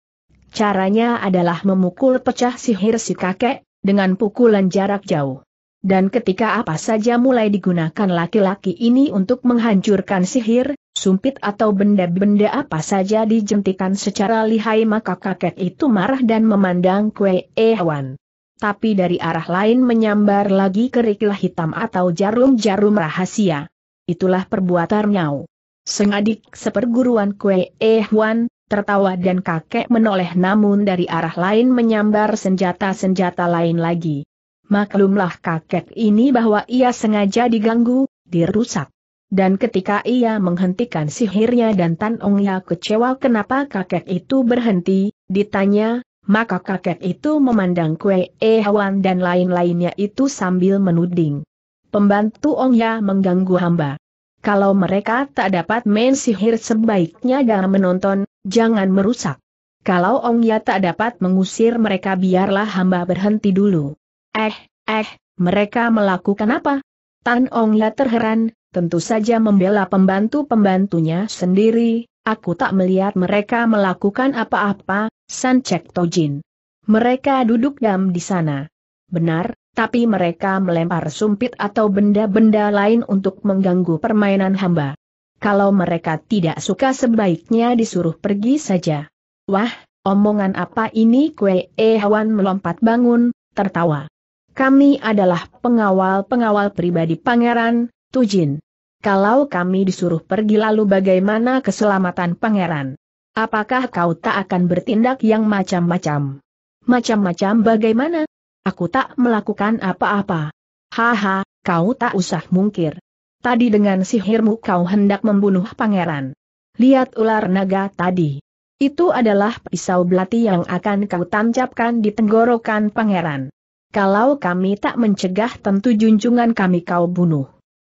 Caranya adalah memukul pecah sihir si kakek, dengan pukulan jarak jauh dan ketika apa saja mulai digunakan laki-laki ini untuk menghancurkan sihir, sumpit atau benda-benda apa saja dijentikan secara lihai maka kakek itu marah dan memandang kue ehwan. Tapi dari arah lain menyambar lagi kerikil hitam atau jarum-jarum rahasia. Itulah perbuatan Nyau. Sengadik seperguruan kue ehwan, tertawa dan kakek menoleh namun dari arah lain menyambar senjata-senjata lain lagi. Maklumlah kakek ini bahwa ia sengaja diganggu, dirusak. Dan ketika ia menghentikan sihirnya dan Tan Ong Ya kecewa kenapa kakek itu berhenti, ditanya, maka kakek itu memandang kue e hewan dan lain-lainnya itu sambil menuding. Pembantu Ong Ya mengganggu hamba. Kalau mereka tak dapat main sihir sebaiknya jangan menonton, jangan merusak. Kalau Ong Ya tak dapat mengusir mereka biarlah hamba berhenti dulu. Eh, eh, mereka melakukan apa? Tan Ongla terheran, tentu saja membela pembantu-pembantunya sendiri, aku tak melihat mereka melakukan apa-apa, San Cek Tojin. Mereka duduk diam di sana. Benar, tapi mereka melempar sumpit atau benda-benda lain untuk mengganggu permainan hamba. Kalau mereka tidak suka sebaiknya disuruh pergi saja. Wah, omongan apa ini kue eh melompat bangun, tertawa. Kami adalah pengawal-pengawal pribadi pangeran, Tujin. Kalau kami disuruh pergi lalu bagaimana keselamatan pangeran? Apakah kau tak akan bertindak yang macam-macam? Macam-macam bagaimana? Aku tak melakukan apa-apa. Haha, kau tak usah mungkir. Tadi dengan sihirmu kau hendak membunuh pangeran. Lihat ular naga tadi. Itu adalah pisau belati yang akan kau tancapkan di tenggorokan pangeran. Kalau kami tak mencegah tentu junjungan kami kau bunuh.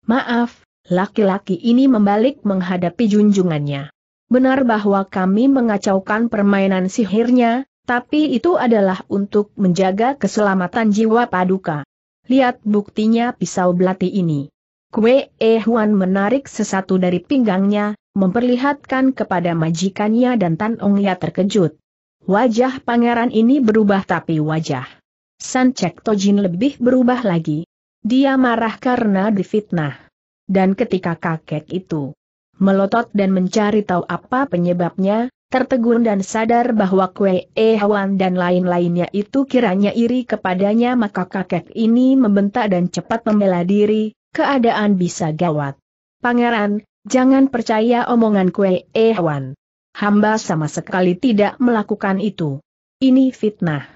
Maaf, laki-laki ini membalik menghadapi junjungannya. Benar bahwa kami mengacaukan permainan sihirnya, tapi itu adalah untuk menjaga keselamatan jiwa paduka. Lihat buktinya pisau belati ini. Kue Eh menarik sesatu dari pinggangnya, memperlihatkan kepada majikannya dan Tan Ong Ya terkejut. Wajah pangeran ini berubah tapi wajah Sancek Tojin lebih berubah lagi. Dia marah karena difitnah. Dan ketika kakek itu melotot dan mencari tahu apa penyebabnya, tertegun dan sadar bahwa Kue ehwan dan lain-lainnya itu kiranya iri kepadanya maka kakek ini membentak dan cepat membela diri, keadaan bisa gawat. Pangeran, jangan percaya omongan Kue ehwan. Hamba sama sekali tidak melakukan itu. Ini fitnah.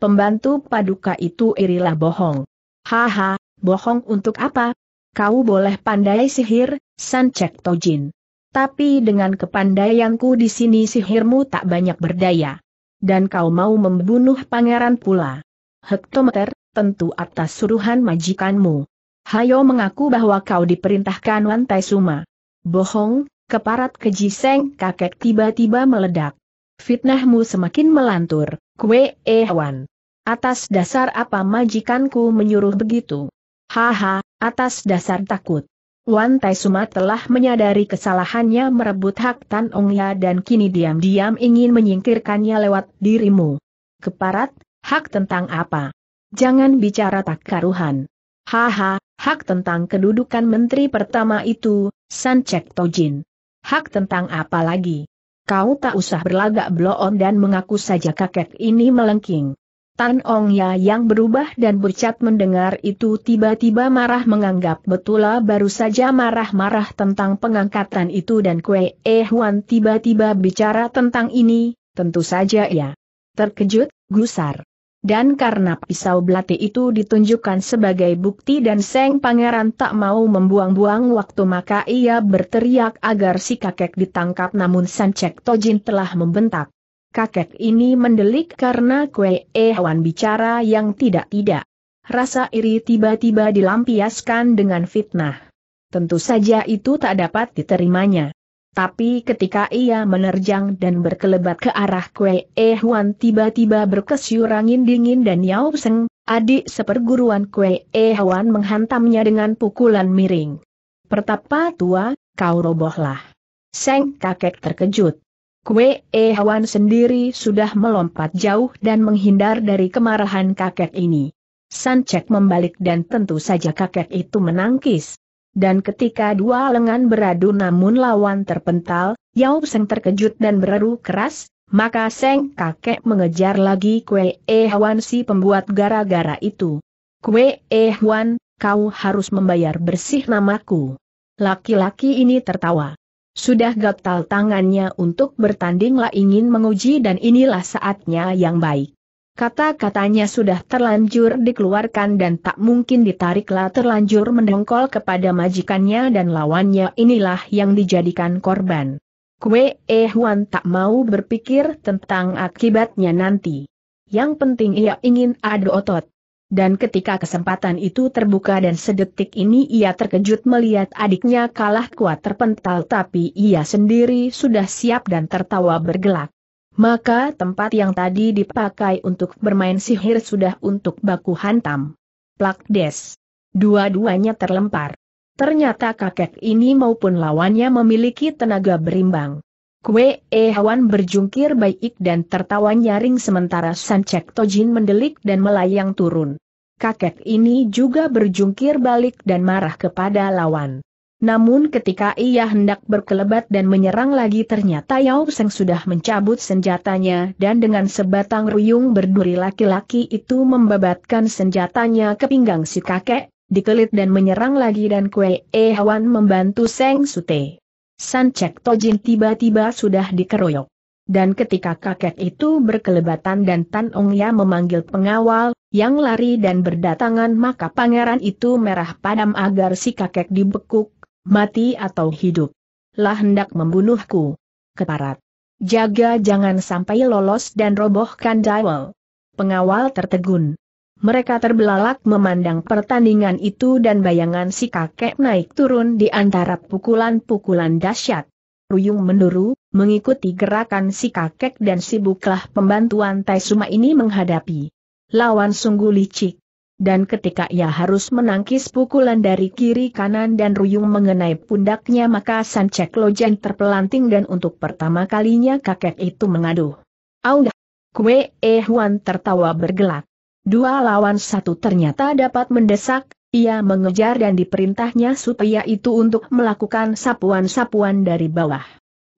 Pembantu paduka itu irilah bohong. Haha, bohong untuk apa? Kau boleh pandai sihir, San Tojin. Tapi dengan kepandaianku di sini sihirmu tak banyak berdaya. Dan kau mau membunuh pangeran pula. Hektometer, tentu atas suruhan majikanmu. Hayo mengaku bahwa kau diperintahkan Wantai Suma. Bohong, keparat keji seng kakek tiba-tiba meledak. Fitnahmu semakin melantur, kue Ewan. Atas dasar apa majikanku menyuruh begitu? Haha, atas dasar takut. Wan Tai Suma telah menyadari kesalahannya merebut hak Tan Ong Ya dan kini diam-diam ingin menyingkirkannya lewat dirimu. Keparat, hak tentang apa? Jangan bicara tak karuhan. Haha, hak tentang kedudukan menteri pertama itu, San Cek Tojin. Hak tentang apa lagi? Kau tak usah berlagak bloon dan mengaku saja kakek ini melengking. Tan Ong Ya yang berubah dan bercat mendengar itu tiba-tiba marah menganggap betula baru saja marah-marah tentang pengangkatan itu dan Kue Eh Huan tiba-tiba bicara tentang ini, tentu saja ya. Terkejut, gusar. Dan karena pisau belati itu ditunjukkan sebagai bukti dan Seng Pangeran tak mau membuang-buang waktu maka ia berteriak agar si kakek ditangkap namun Sancek Tojin telah membentak. Kakek ini mendelik karena kue ehwan bicara yang tidak-tidak. Rasa iri tiba-tiba dilampiaskan dengan fitnah. Tentu saja itu tak dapat diterimanya. Tapi ketika ia menerjang dan berkelebat ke arah Kue E eh Huan tiba-tiba berkesyur angin dingin dan Yao Seng, adik seperguruan Kue E eh Huan menghantamnya dengan pukulan miring. Pertapa tua, kau robohlah. Seng kakek terkejut. Kue E eh Huan sendiri sudah melompat jauh dan menghindar dari kemarahan kakek ini. Sancek membalik dan tentu saja kakek itu menangkis dan ketika dua lengan beradu namun lawan terpental, Yao Seng terkejut dan bereru keras, maka Seng kakek mengejar lagi Kue ehwan si pembuat gara-gara itu. Kue ehwan, kau harus membayar bersih namaku. Laki-laki ini tertawa. Sudah gatal tangannya untuk bertanding lah ingin menguji dan inilah saatnya yang baik. Kata-katanya sudah terlanjur dikeluarkan dan tak mungkin ditariklah terlanjur mendongkol kepada majikannya dan lawannya inilah yang dijadikan korban. Kue Eh Huan tak mau berpikir tentang akibatnya nanti. Yang penting ia ingin adu otot. Dan ketika kesempatan itu terbuka dan sedetik ini ia terkejut melihat adiknya kalah kuat terpental tapi ia sendiri sudah siap dan tertawa bergelak. Maka tempat yang tadi dipakai untuk bermain sihir sudah untuk baku hantam. Plak des. Dua-duanya terlempar. Ternyata kakek ini maupun lawannya memiliki tenaga berimbang. Kue e Hawan berjungkir baik dan tertawa nyaring sementara Sancek Tojin mendelik dan melayang turun. Kakek ini juga berjungkir balik dan marah kepada lawan. Namun ketika ia hendak berkelebat dan menyerang lagi ternyata Yao Seng sudah mencabut senjatanya dan dengan sebatang ruyung berduri laki-laki itu membabatkan senjatanya ke pinggang si kakek, dikelit dan menyerang lagi dan Kue E Hawan membantu Seng Sute. San Cek Tojin tiba-tiba sudah dikeroyok. Dan ketika kakek itu berkelebatan dan Tan Ong Ya memanggil pengawal, yang lari dan berdatangan maka pangeran itu merah padam agar si kakek dibekuk, mati atau hidup. Lah hendak membunuhku. Keparat. Jaga jangan sampai lolos dan robohkan Daiwal. Pengawal tertegun. Mereka terbelalak memandang pertandingan itu dan bayangan si kakek naik turun di antara pukulan-pukulan dahsyat. Ruyung menduru, mengikuti gerakan si kakek dan sibuklah pembantuan Taisuma ini menghadapi. Lawan sungguh licik dan ketika ia harus menangkis pukulan dari kiri kanan dan ruyung mengenai pundaknya maka San Cek terpelanting dan untuk pertama kalinya kakek itu mengadu. Aungah! Kue Eh Huan tertawa bergelak. Dua lawan satu ternyata dapat mendesak, ia mengejar dan diperintahnya supaya itu untuk melakukan sapuan-sapuan dari bawah.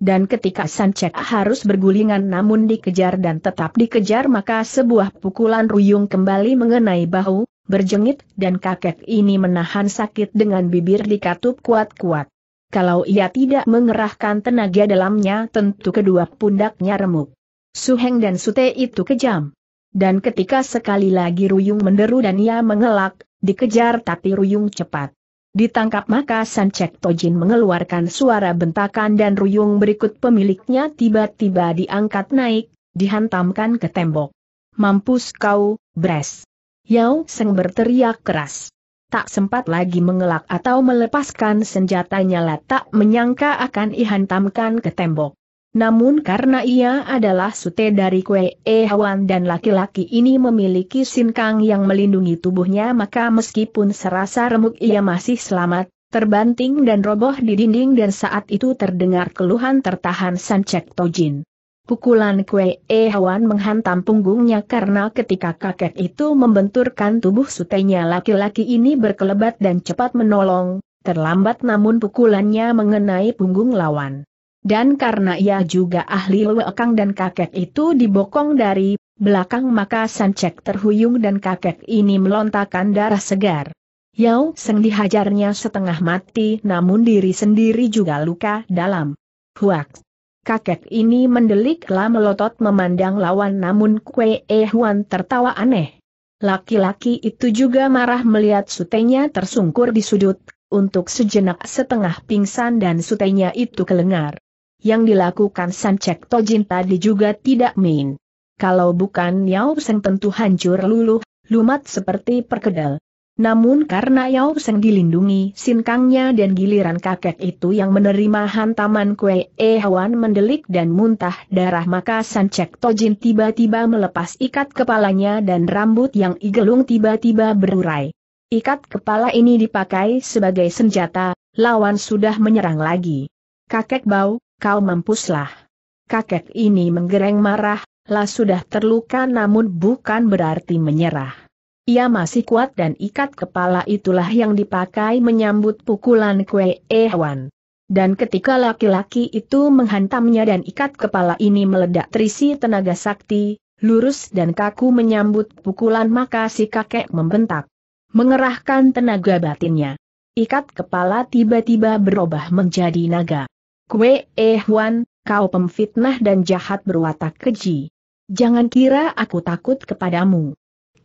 Dan ketika Sancek harus bergulingan namun dikejar dan tetap dikejar maka sebuah pukulan ruyung kembali mengenai bahu, berjengit, dan kakek ini menahan sakit dengan bibir dikatup kuat-kuat. Kalau ia tidak mengerahkan tenaga dalamnya tentu kedua pundaknya remuk. Suheng dan Sute itu kejam. Dan ketika sekali lagi Ruyung menderu dan ia mengelak, dikejar tapi Ruyung cepat. Ditangkap maka Sancek Tojin mengeluarkan suara bentakan dan Ruyung berikut pemiliknya tiba-tiba diangkat naik, dihantamkan ke tembok. Mampus kau, Bres. Yao Seng berteriak keras. Tak sempat lagi mengelak atau melepaskan senjatanya letak menyangka akan ihantamkan ke tembok. Namun karena ia adalah sute dari Kue E dan laki-laki ini memiliki sinkang yang melindungi tubuhnya maka meskipun serasa remuk ia masih selamat, terbanting dan roboh di dinding dan saat itu terdengar keluhan tertahan Sancek Tojin. Pukulan Kue ehwan menghantam punggungnya karena ketika kakek itu membenturkan tubuh sutenya laki-laki ini berkelebat dan cepat menolong, terlambat namun pukulannya mengenai punggung lawan. Dan karena ia juga ahli lewekang dan kakek itu dibokong dari belakang maka Sancek terhuyung dan kakek ini melontarkan darah segar. Yao Seng dihajarnya setengah mati namun diri sendiri juga luka dalam. Huaks! kakek ini mendeliklah melotot memandang lawan namun Kue Ehuan tertawa aneh. Laki-laki itu juga marah melihat sutenya tersungkur di sudut, untuk sejenak setengah pingsan dan sutenya itu kelengar. Yang dilakukan Sancek Tojin tadi juga tidak main. Kalau bukan Yao Seng tentu hancur luluh, lumat seperti perkedel. Namun karena Yao Seng dilindungi sinkangnya dan giliran kakek itu yang menerima hantaman kue e mendelik dan muntah darah maka San Cek Tojin tiba-tiba melepas ikat kepalanya dan rambut yang igelung tiba-tiba berurai. Ikat kepala ini dipakai sebagai senjata, lawan sudah menyerang lagi. Kakek bau, kau mampuslah. Kakek ini menggereng marah, lah sudah terluka namun bukan berarti menyerah. Ia masih kuat dan ikat kepala itulah yang dipakai menyambut pukulan Kue Ewan. Dan ketika laki-laki itu menghantamnya dan ikat kepala ini meledak terisi tenaga sakti, lurus dan kaku menyambut pukulan maka si kakek membentak. Mengerahkan tenaga batinnya. Ikat kepala tiba-tiba berubah menjadi naga. Kue Ewan, kau pemfitnah dan jahat berwatak keji. Jangan kira aku takut kepadamu.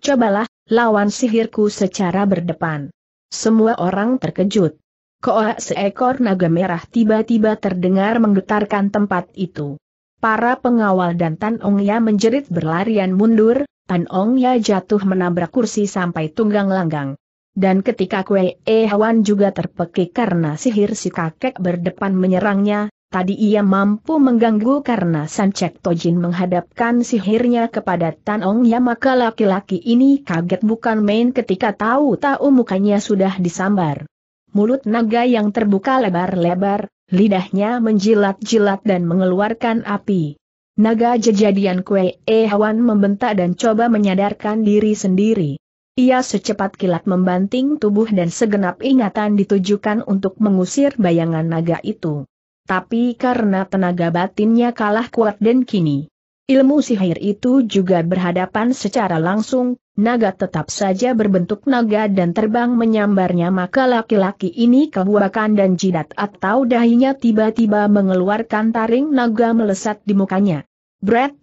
Cobalah lawan sihirku secara berdepan. Semua orang terkejut. Koak seekor naga merah tiba-tiba terdengar menggetarkan tempat itu. Para pengawal dan Tan Ong Ya menjerit berlarian mundur, Tan Ong Ya jatuh menabrak kursi sampai tunggang langgang. Dan ketika Kue E juga terpekik karena sihir si kakek berdepan menyerangnya, Tadi ia mampu mengganggu karena Sancek Tojin menghadapkan sihirnya kepada Tanong Ya maka laki-laki ini kaget bukan main ketika tahu-tahu mukanya sudah disambar. Mulut naga yang terbuka lebar-lebar, lidahnya menjilat-jilat dan mengeluarkan api. Naga jejadian kue e hewan membentak dan coba menyadarkan diri sendiri. Ia secepat kilat membanting tubuh dan segenap ingatan ditujukan untuk mengusir bayangan naga itu tapi karena tenaga batinnya kalah kuat dan kini. Ilmu sihir itu juga berhadapan secara langsung, naga tetap saja berbentuk naga dan terbang menyambarnya maka laki-laki ini kebuakan dan jidat atau dahinya tiba-tiba mengeluarkan taring naga melesat di mukanya. Brett,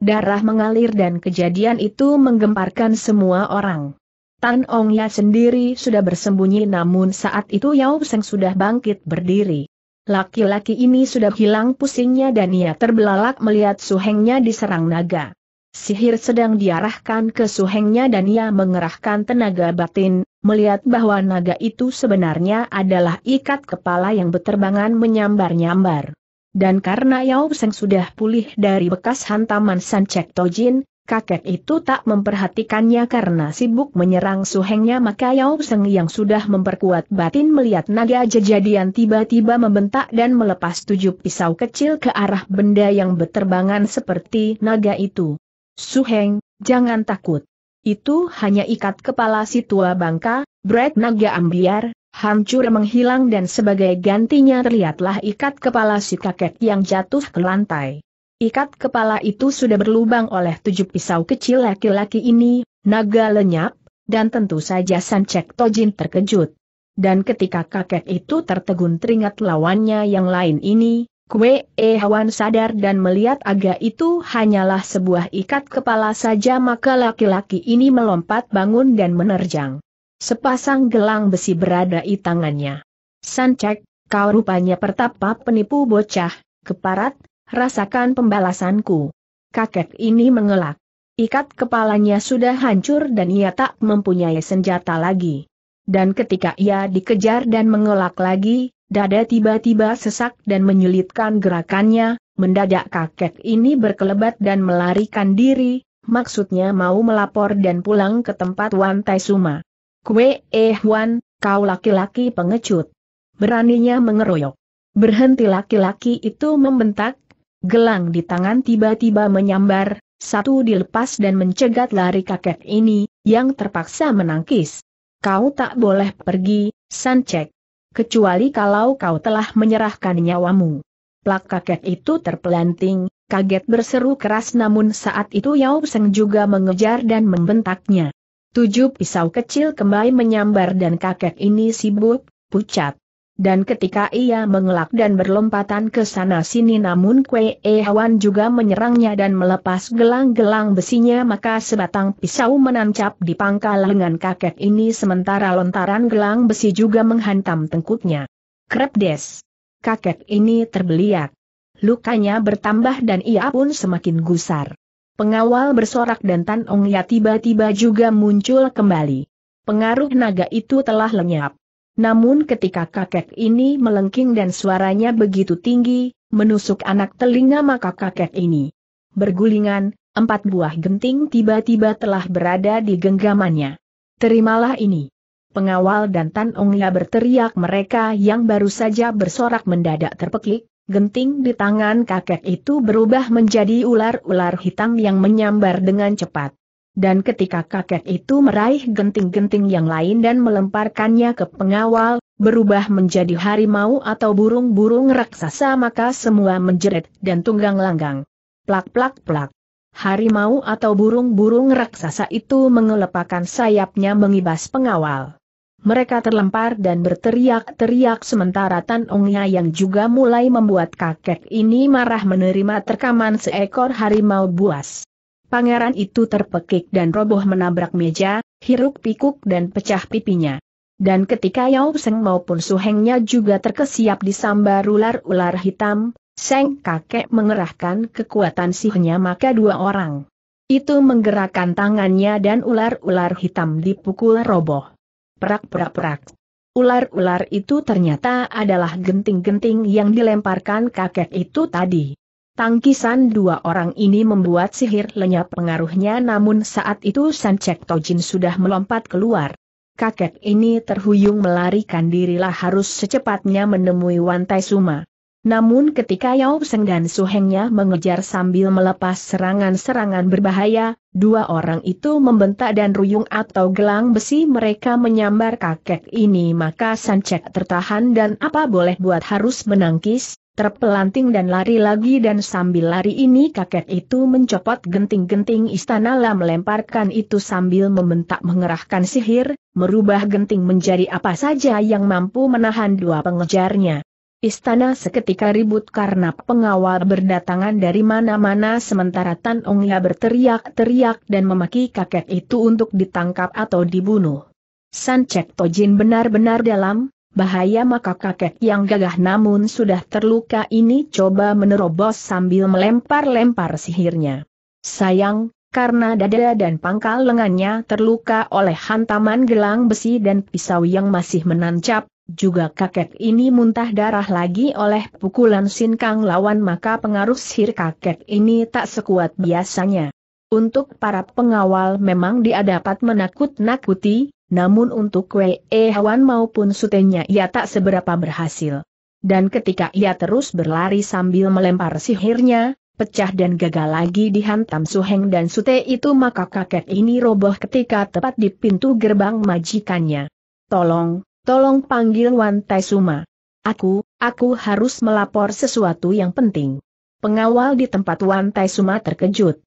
darah mengalir dan kejadian itu menggemparkan semua orang. Tan Ong Ya sendiri sudah bersembunyi namun saat itu Yao Seng sudah bangkit berdiri. Laki-laki ini sudah hilang pusingnya dan ia terbelalak melihat suhengnya diserang naga. Sihir sedang diarahkan ke suhengnya dan ia mengerahkan tenaga batin, melihat bahwa naga itu sebenarnya adalah ikat kepala yang beterbangan menyambar-nyambar. Dan karena Yao Seng sudah pulih dari bekas hantaman San Cek Tojin, kakek itu tak memperhatikannya karena sibuk menyerang suhengnya maka Yao Seng yang sudah memperkuat batin melihat naga jejadian tiba-tiba membentak dan melepas tujuh pisau kecil ke arah benda yang berterbangan seperti naga itu. Suheng, jangan takut. Itu hanya ikat kepala si tua bangka, Bread naga ambiar, hancur menghilang dan sebagai gantinya terlihatlah ikat kepala si kakek yang jatuh ke lantai. Ikat kepala itu sudah berlubang oleh tujuh pisau kecil laki-laki ini, naga lenyap, dan tentu saja Sancek Tojin terkejut. Dan ketika kakek itu tertegun teringat lawannya yang lain ini, kwe E Hwan sadar dan melihat aga itu hanyalah sebuah ikat kepala saja maka laki-laki ini melompat bangun dan menerjang. Sepasang gelang besi berada di tangannya. Sancek, kau rupanya pertapa penipu bocah, keparat, Rasakan pembalasanku. Kakek ini mengelak. Ikat kepalanya sudah hancur dan ia tak mempunyai senjata lagi. Dan ketika ia dikejar dan mengelak lagi, dada tiba-tiba sesak dan menyulitkan gerakannya, mendadak kakek ini berkelebat dan melarikan diri, maksudnya mau melapor dan pulang ke tempat Wan Tai Suma. Kue eh Wan, kau laki-laki pengecut. Beraninya mengeroyok. Berhenti laki-laki itu membentak, Gelang di tangan tiba-tiba menyambar, satu dilepas dan mencegat lari kakek ini, yang terpaksa menangkis. Kau tak boleh pergi, Sancek. Kecuali kalau kau telah menyerahkan nyawamu. Plak kakek itu terpelanting, kaget berseru keras namun saat itu Yao Seng juga mengejar dan membentaknya. Tujuh pisau kecil kembali menyambar dan kakek ini sibuk, pucat dan ketika ia mengelak dan berlompatan ke sana sini namun Kue Ehwan juga menyerangnya dan melepas gelang-gelang besinya maka sebatang pisau menancap di pangkal lengan kakek ini sementara lontaran gelang besi juga menghantam tengkuknya. Krepdes! Kakek ini terbeliak. Lukanya bertambah dan ia pun semakin gusar. Pengawal bersorak dan Tan Ong Ya tiba-tiba juga muncul kembali. Pengaruh naga itu telah lenyap. Namun ketika kakek ini melengking dan suaranya begitu tinggi, menusuk anak telinga maka kakek ini bergulingan, empat buah genting tiba-tiba telah berada di genggamannya. Terimalah ini. Pengawal dan Tan berteriak mereka yang baru saja bersorak mendadak terpekik, genting di tangan kakek itu berubah menjadi ular-ular hitam yang menyambar dengan cepat. Dan ketika kakek itu meraih genting-genting yang lain dan melemparkannya ke pengawal, berubah menjadi harimau atau burung-burung raksasa maka semua menjerit dan tunggang langgang. Plak-plak-plak. Harimau atau burung-burung raksasa itu mengelepakan sayapnya mengibas pengawal. Mereka terlempar dan berteriak-teriak sementara Tan Ongnya yang juga mulai membuat kakek ini marah menerima terkaman seekor harimau buas. Pangeran itu terpekik dan roboh menabrak meja, hiruk pikuk dan pecah pipinya. Dan ketika Yao Seng maupun Su Hengnya juga terkesiap disambar ular-ular hitam, Seng kakek mengerahkan kekuatan sihnya maka dua orang. Itu menggerakkan tangannya dan ular-ular hitam dipukul roboh. Perak-perak-perak. Ular-ular itu ternyata adalah genting-genting yang dilemparkan kakek itu tadi. Tangkisan dua orang ini membuat sihir lenyap pengaruhnya namun saat itu Sancek Tojin sudah melompat keluar. Kakek ini terhuyung melarikan dirilah harus secepatnya menemui Wantai Suma. Namun ketika Yao Seng dan Suhengnya mengejar sambil melepas serangan-serangan berbahaya, dua orang itu membentak dan ruyung atau gelang besi mereka menyambar kakek ini maka Sancek tertahan dan apa boleh buat harus menangkis, terpelanting dan lari lagi dan sambil lari ini kakek itu mencopot genting-genting istana lah melemparkan itu sambil membentak mengerahkan sihir, merubah genting menjadi apa saja yang mampu menahan dua pengejarnya. Istana seketika ribut karena pengawal berdatangan dari mana-mana sementara Tan Ongya berteriak-teriak dan memaki kakek itu untuk ditangkap atau dibunuh. San Cek Tojin benar-benar dalam, bahaya maka kakek yang gagah namun sudah terluka ini coba menerobos sambil melempar-lempar sihirnya. Sayang, karena dada dan pangkal lengannya terluka oleh hantaman gelang besi dan pisau yang masih menancap, juga kakek ini muntah darah lagi oleh pukulan sinkang lawan maka pengaruh sihir kakek ini tak sekuat biasanya. Untuk para pengawal memang dia dapat menakut-nakuti, namun untuk Wei Hewan maupun sutenya ia tak seberapa berhasil. Dan ketika ia terus berlari sambil melempar sihirnya, pecah dan gagal lagi dihantam Suheng dan Sute itu maka kakek ini roboh ketika tepat di pintu gerbang majikannya. Tolong, tolong panggil Wan Tai Suma. Aku, aku harus melapor sesuatu yang penting. Pengawal di tempat Wan Tai Suma terkejut.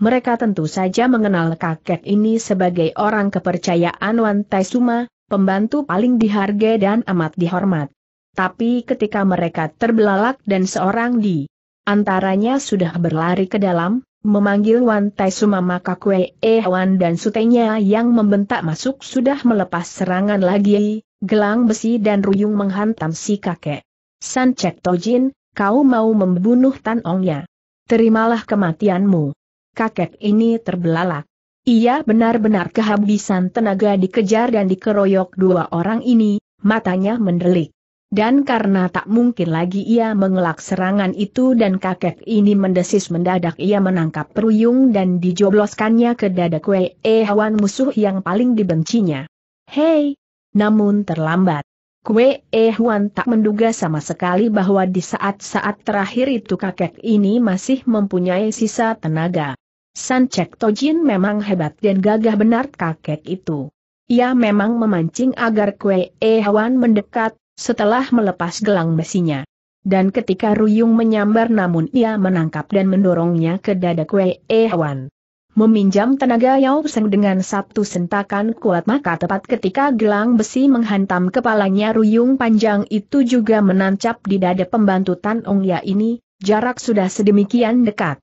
Mereka tentu saja mengenal kakek ini sebagai orang kepercayaan Wan Taisuma, pembantu paling dihargai dan amat dihormat. Tapi ketika mereka terbelalak dan seorang di antaranya sudah berlari ke dalam, memanggil Wan Taisuma Suma maka Kue Ewan dan sutenya yang membentak masuk sudah melepas serangan lagi, gelang besi dan ruyung menghantam si kakek. San Cek Tojin, kau mau membunuh Tan Ongnya. Terimalah kematianmu kakek ini terbelalak. Ia benar-benar kehabisan tenaga dikejar dan dikeroyok dua orang ini, matanya mendelik. Dan karena tak mungkin lagi ia mengelak serangan itu dan kakek ini mendesis mendadak ia menangkap peruyung dan dijobloskannya ke dada kue eh hewan musuh yang paling dibencinya. Hei! Namun terlambat. Kue eh Wan tak menduga sama sekali bahwa di saat-saat terakhir itu kakek ini masih mempunyai sisa tenaga. San Cek Tojin memang hebat dan gagah benar kakek itu. Ia memang memancing agar Kue ehwan mendekat, setelah melepas gelang besinya. Dan ketika Ruyung menyambar namun ia menangkap dan mendorongnya ke dada Kue ehwan. Meminjam tenaga Yao Seng dengan satu sentakan kuat maka tepat ketika gelang besi menghantam kepalanya Ruyung panjang itu juga menancap di dada pembantu Tan Ong Ya ini, jarak sudah sedemikian dekat.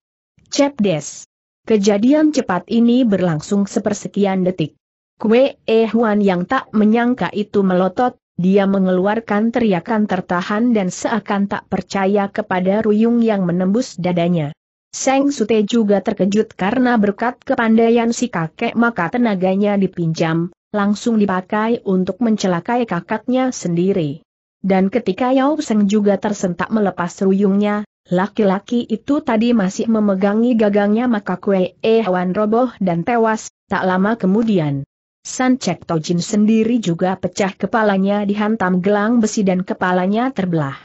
Cep Des. Kejadian cepat ini berlangsung sepersekian detik. Kue Eh Huan yang tak menyangka itu melotot, dia mengeluarkan teriakan tertahan dan seakan tak percaya kepada ruyung yang menembus dadanya. Seng Sute juga terkejut karena berkat kepandaian si kakek maka tenaganya dipinjam, langsung dipakai untuk mencelakai kakaknya sendiri. Dan ketika Yao Seng juga tersentak melepas ruyungnya, Laki-laki itu tadi masih memegangi gagangnya maka kue Ewan roboh dan tewas, tak lama kemudian. San Cek Tojin sendiri juga pecah kepalanya dihantam gelang besi dan kepalanya terbelah.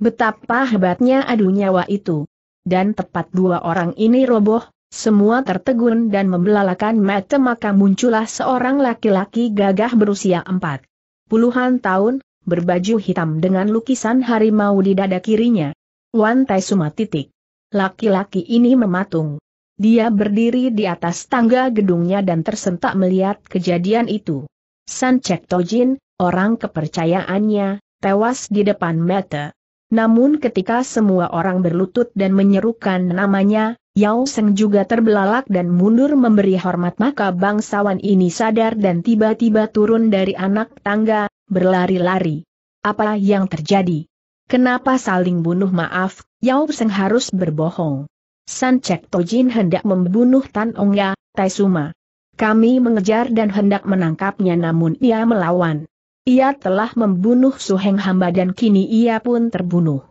Betapa hebatnya adu nyawa itu. Dan tepat dua orang ini roboh, semua tertegun dan membelalakan mata maka muncullah seorang laki-laki gagah berusia empat puluhan tahun, berbaju hitam dengan lukisan harimau di dada kirinya. Wan Tai Suma titik. Laki-laki ini mematung. Dia berdiri di atas tangga gedungnya dan tersentak melihat kejadian itu. San Cek Tojin, orang kepercayaannya, tewas di depan mata. Namun ketika semua orang berlutut dan menyerukan namanya, Yao Seng juga terbelalak dan mundur memberi hormat maka bangsawan ini sadar dan tiba-tiba turun dari anak tangga, berlari-lari. Apa yang terjadi? Kenapa saling bunuh maaf, Yao Seng harus berbohong. San Cek Tojin hendak membunuh Tan ya, Tai Taisuma. Kami mengejar dan hendak menangkapnya namun ia melawan. Ia telah membunuh Suheng hamba dan kini ia pun terbunuh.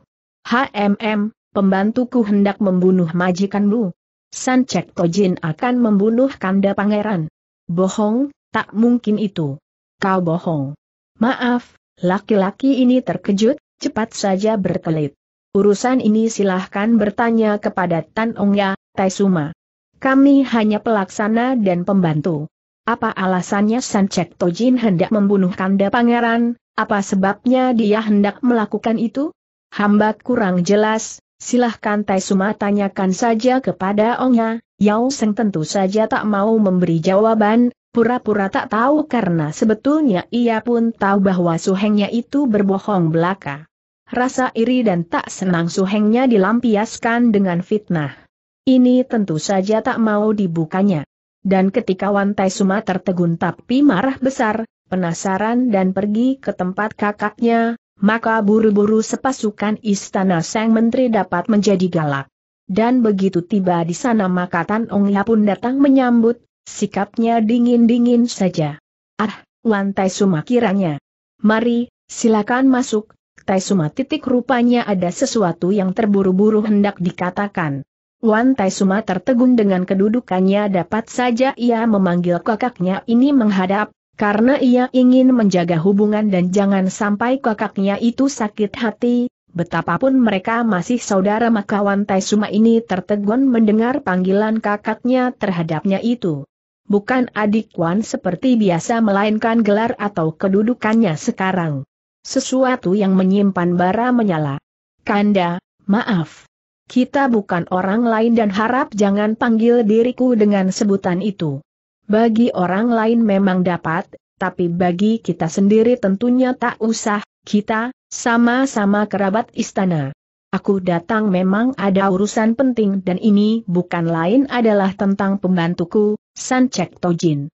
HMM, pembantuku hendak membunuh majikanmu. San Cek Tojin akan membunuh Kanda Pangeran. Bohong, tak mungkin itu. Kau bohong. Maaf, laki-laki ini terkejut, cepat saja berkelit. Urusan ini silahkan bertanya kepada Tan Ongya, Taisuma. Kami hanya pelaksana dan pembantu. Apa alasannya Sancek Tojin hendak membunuh Kanda Pangeran, apa sebabnya dia hendak melakukan itu? Hamba kurang jelas, silahkan Taisuma tanyakan saja kepada Ongya, Yao Seng tentu saja tak mau memberi jawaban, pura-pura tak tahu karena sebetulnya ia pun tahu bahwa suhengnya itu berbohong belaka rasa iri dan tak senang suhengnya dilampiaskan dengan fitnah. Ini tentu saja tak mau dibukanya. Dan ketika Tai Suma tertegun tapi marah besar, penasaran dan pergi ke tempat kakaknya, maka buru-buru sepasukan istana Sang Menteri dapat menjadi galak. Dan begitu tiba di sana maka Tan Ong Ya pun datang menyambut, sikapnya dingin-dingin saja. Ah, Wantai Suma kiranya. Mari, silakan masuk, Tai Suma titik rupanya ada sesuatu yang terburu-buru hendak dikatakan. Wan Tai Suma tertegun dengan kedudukannya dapat saja ia memanggil kakaknya ini menghadap, karena ia ingin menjaga hubungan dan jangan sampai kakaknya itu sakit hati, Betapapun mereka masih saudara maka Wan Tai Suma ini tertegun mendengar panggilan kakaknya terhadapnya itu. Bukan adik Wan seperti biasa melainkan gelar atau kedudukannya sekarang. Sesuatu yang menyimpan bara menyala. Kanda, maaf. Kita bukan orang lain dan harap jangan panggil diriku dengan sebutan itu. Bagi orang lain memang dapat, tapi bagi kita sendiri tentunya tak usah, kita, sama-sama kerabat istana. Aku datang memang ada urusan penting dan ini bukan lain adalah tentang pembantuku, Sancek Tojin.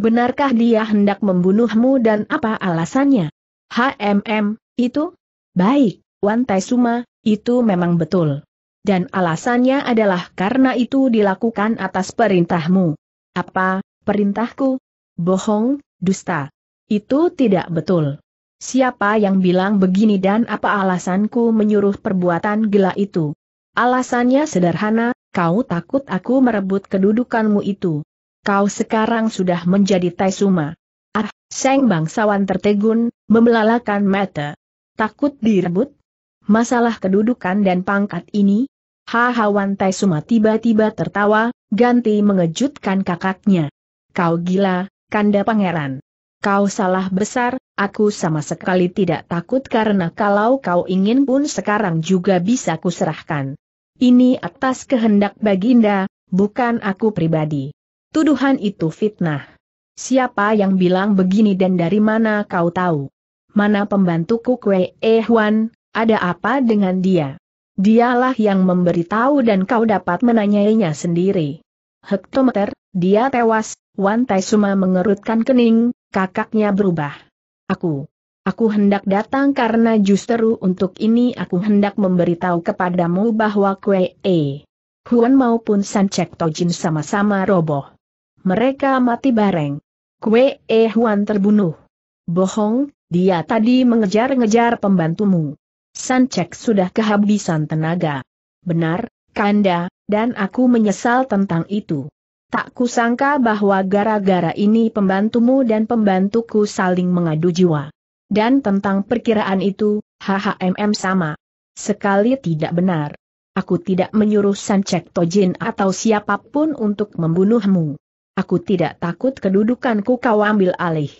Benarkah dia hendak membunuhmu dan apa alasannya? HMM, itu? Baik, Wan Tai Suma, itu memang betul. Dan alasannya adalah karena itu dilakukan atas perintahmu. Apa, perintahku? Bohong, dusta. Itu tidak betul. Siapa yang bilang begini dan apa alasanku menyuruh perbuatan gila itu? Alasannya sederhana, kau takut aku merebut kedudukanmu itu. Kau sekarang sudah menjadi Taisuma. Ah, Seng bangsawan tertegun, membelalakan mata. Takut direbut? Masalah kedudukan dan pangkat ini? Haha Wantai Suma tiba-tiba tertawa, ganti mengejutkan kakaknya. Kau gila, kanda pangeran. Kau salah besar, aku sama sekali tidak takut karena kalau kau ingin pun sekarang juga bisa kuserahkan. Ini atas kehendak baginda, bukan aku pribadi. Tuduhan itu fitnah. Siapa yang bilang begini dan dari mana kau tahu? Mana pembantuku Kue Eh Huan, ada apa dengan dia? Dialah yang memberitahu dan kau dapat menanyainya sendiri. Hektometer, dia tewas, Wan Tai Suma mengerutkan kening, kakaknya berubah. Aku, Aku hendak datang karena justru untuk ini aku hendak memberitahu kepadamu bahwa Kue eh, Huan maupun San Cek Tojin sama-sama roboh. Mereka mati bareng. Kue E Huan terbunuh. Bohong, dia tadi mengejar-ngejar pembantumu. Sancek sudah kehabisan tenaga. Benar, Kanda, dan aku menyesal tentang itu. Tak kusangka bahwa gara-gara ini pembantumu dan pembantuku saling mengadu jiwa. Dan tentang perkiraan itu, HHMM sama. Sekali tidak benar. Aku tidak menyuruh Sancek Tojin atau siapapun untuk membunuhmu. Aku tidak takut kedudukanku kau ambil alih.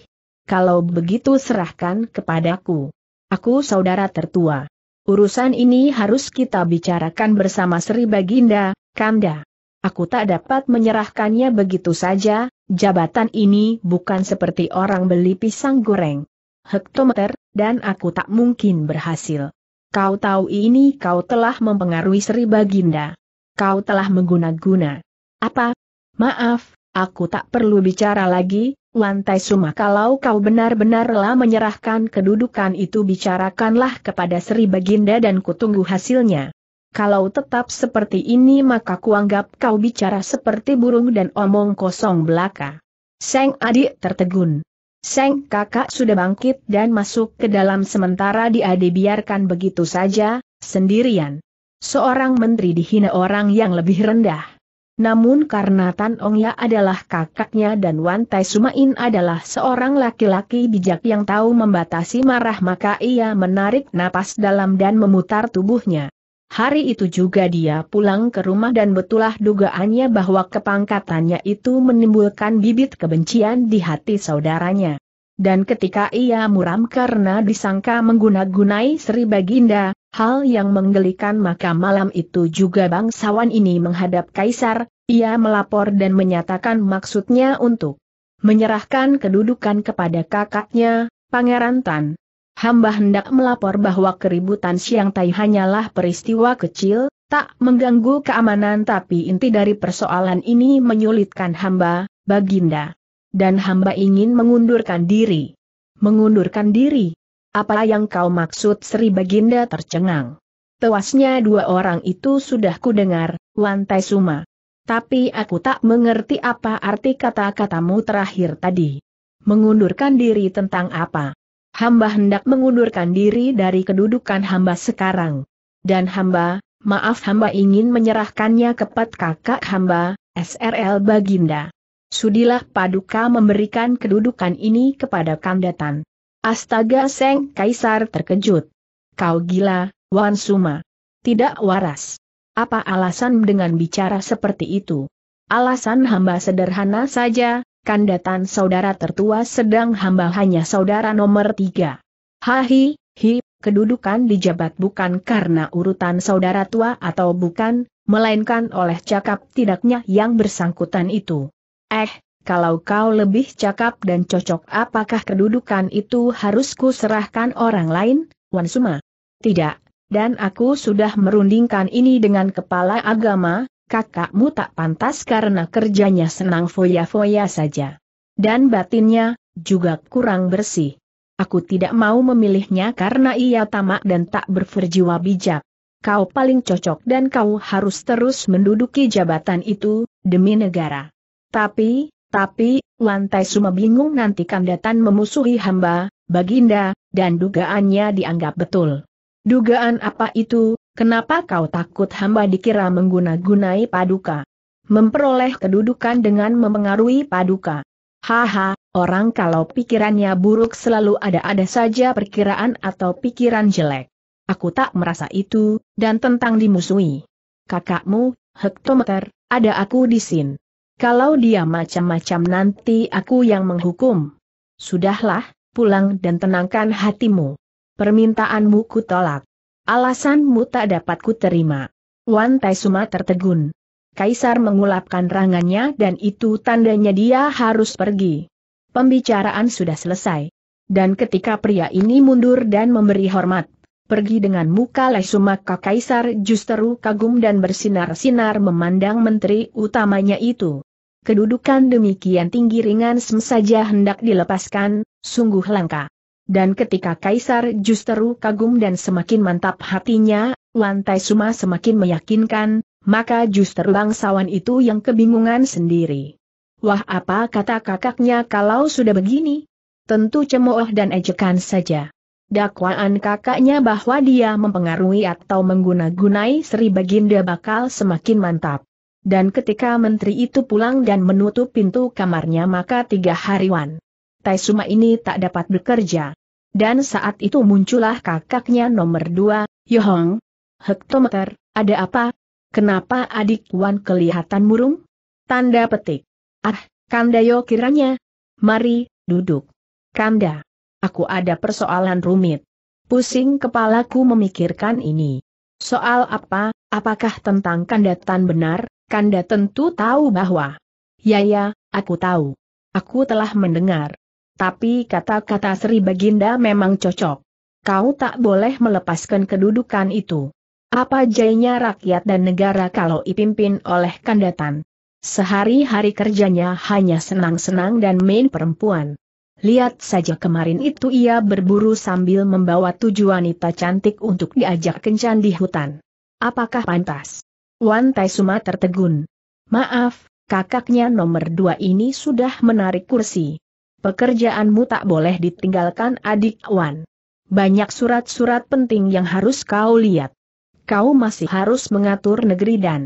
Kalau begitu serahkan kepadaku. Aku saudara tertua. Urusan ini harus kita bicarakan bersama Sri Baginda, Kanda. Aku tak dapat menyerahkannya begitu saja, jabatan ini bukan seperti orang beli pisang goreng. Hektometer, dan aku tak mungkin berhasil. Kau tahu ini kau telah mempengaruhi Sri Baginda. Kau telah mengguna-guna. Apa? Maaf, Aku tak perlu bicara lagi, Lantai Tai Suma kalau kau benar-benarlah menyerahkan kedudukan itu bicarakanlah kepada Sri Baginda dan kutunggu hasilnya. Kalau tetap seperti ini maka kuanggap kau bicara seperti burung dan omong kosong belaka. Seng adik tertegun. Seng kakak sudah bangkit dan masuk ke dalam sementara dia dibiarkan begitu saja, sendirian. Seorang menteri dihina orang yang lebih rendah. Namun karena Tan Ong Ya adalah kakaknya dan Wan Tai Sumain adalah seorang laki-laki bijak yang tahu membatasi marah maka ia menarik napas dalam dan memutar tubuhnya. Hari itu juga dia pulang ke rumah dan betulah dugaannya bahwa kepangkatannya itu menimbulkan bibit kebencian di hati saudaranya. Dan ketika ia muram karena disangka mengguna-gunai Sri Baginda, hal yang menggelikan maka malam itu juga bangsawan ini menghadap Kaisar, ia melapor dan menyatakan maksudnya untuk menyerahkan kedudukan kepada kakaknya, Pangeran Tan. Hamba hendak melapor bahwa keributan Siang Tai hanyalah peristiwa kecil, tak mengganggu keamanan tapi inti dari persoalan ini menyulitkan hamba, Baginda dan hamba ingin mengundurkan diri. Mengundurkan diri? Apa yang kau maksud Sri Baginda tercengang? Tewasnya dua orang itu sudah kudengar, Wantai Suma. Tapi aku tak mengerti apa arti kata-katamu terakhir tadi. Mengundurkan diri tentang apa? Hamba hendak mengundurkan diri dari kedudukan hamba sekarang. Dan hamba, maaf hamba ingin menyerahkannya kepada kakak hamba, SRL Baginda. Sudilah Paduka memberikan kedudukan ini kepada Kandatan. Astaga Seng Kaisar terkejut. Kau gila, Wan Suma. Tidak waras. Apa alasan dengan bicara seperti itu? Alasan hamba sederhana saja, Kandatan saudara tertua sedang hamba hanya saudara nomor tiga. Hahi, hi, kedudukan dijabat bukan karena urutan saudara tua atau bukan, melainkan oleh cakap tidaknya yang bersangkutan itu. Eh, kalau kau lebih cakap dan cocok apakah kedudukan itu harus kuserahkan orang lain, Wan Suma? Tidak, dan aku sudah merundingkan ini dengan kepala agama, kakakmu tak pantas karena kerjanya senang foya-foya saja. Dan batinnya, juga kurang bersih. Aku tidak mau memilihnya karena ia tamak dan tak berferjiwa bijak. Kau paling cocok dan kau harus terus menduduki jabatan itu, demi negara. Tapi, tapi, Lantai Su bingung nanti Kandatan memusuhi hamba, Baginda, dan dugaannya dianggap betul. Dugaan apa itu, kenapa kau takut hamba dikira mengguna-gunai paduka? Memperoleh kedudukan dengan memengaruhi paduka. Haha, orang kalau pikirannya buruk selalu ada-ada saja perkiraan atau pikiran jelek. Aku tak merasa itu, dan tentang dimusuhi. Kakakmu, hektometer, ada aku di sini. Kalau dia macam-macam nanti aku yang menghukum. Sudahlah, pulang dan tenangkan hatimu. Permintaanmu ku tolak. Alasanmu tak dapat ku terima. Wan Taisuma tertegun. Kaisar mengulapkan rangannya dan itu tandanya dia harus pergi. Pembicaraan sudah selesai. Dan ketika pria ini mundur dan memberi hormat, pergi dengan muka lesu maka kaisar justru kagum dan bersinar-sinar memandang menteri utamanya itu. Kedudukan demikian tinggi ringan sem saja hendak dilepaskan, sungguh langka. Dan ketika kaisar justru kagum dan semakin mantap hatinya, Lantai Suma semakin meyakinkan, maka justru bangsawan itu yang kebingungan sendiri. Wah apa kata kakaknya kalau sudah begini? Tentu cemooh dan ejekan saja dakwaan kakaknya bahwa dia mempengaruhi atau mengguna-gunai Sri Baginda bakal semakin mantap. Dan ketika menteri itu pulang dan menutup pintu kamarnya maka tiga hariwan. Taisuma ini tak dapat bekerja. Dan saat itu muncullah kakaknya nomor dua, Yohong. Hektometer, ada apa? Kenapa adik Wan kelihatan murung? Tanda petik. Ah, yo kiranya. Mari, duduk. Kanda aku ada persoalan rumit. Pusing kepalaku memikirkan ini. Soal apa, apakah tentang kandatan benar, kanda tentu tahu bahwa. Ya ya, aku tahu. Aku telah mendengar. Tapi kata-kata Sri Baginda memang cocok. Kau tak boleh melepaskan kedudukan itu. Apa jayanya rakyat dan negara kalau dipimpin oleh kandatan? Sehari-hari kerjanya hanya senang-senang dan main perempuan. Lihat saja kemarin itu ia berburu sambil membawa tujuh wanita cantik untuk diajak kencan di hutan. Apakah pantas? Wan Tai Suma tertegun. Maaf, kakaknya nomor dua ini sudah menarik kursi. Pekerjaanmu tak boleh ditinggalkan adik Wan. Banyak surat-surat penting yang harus kau lihat. Kau masih harus mengatur negeri dan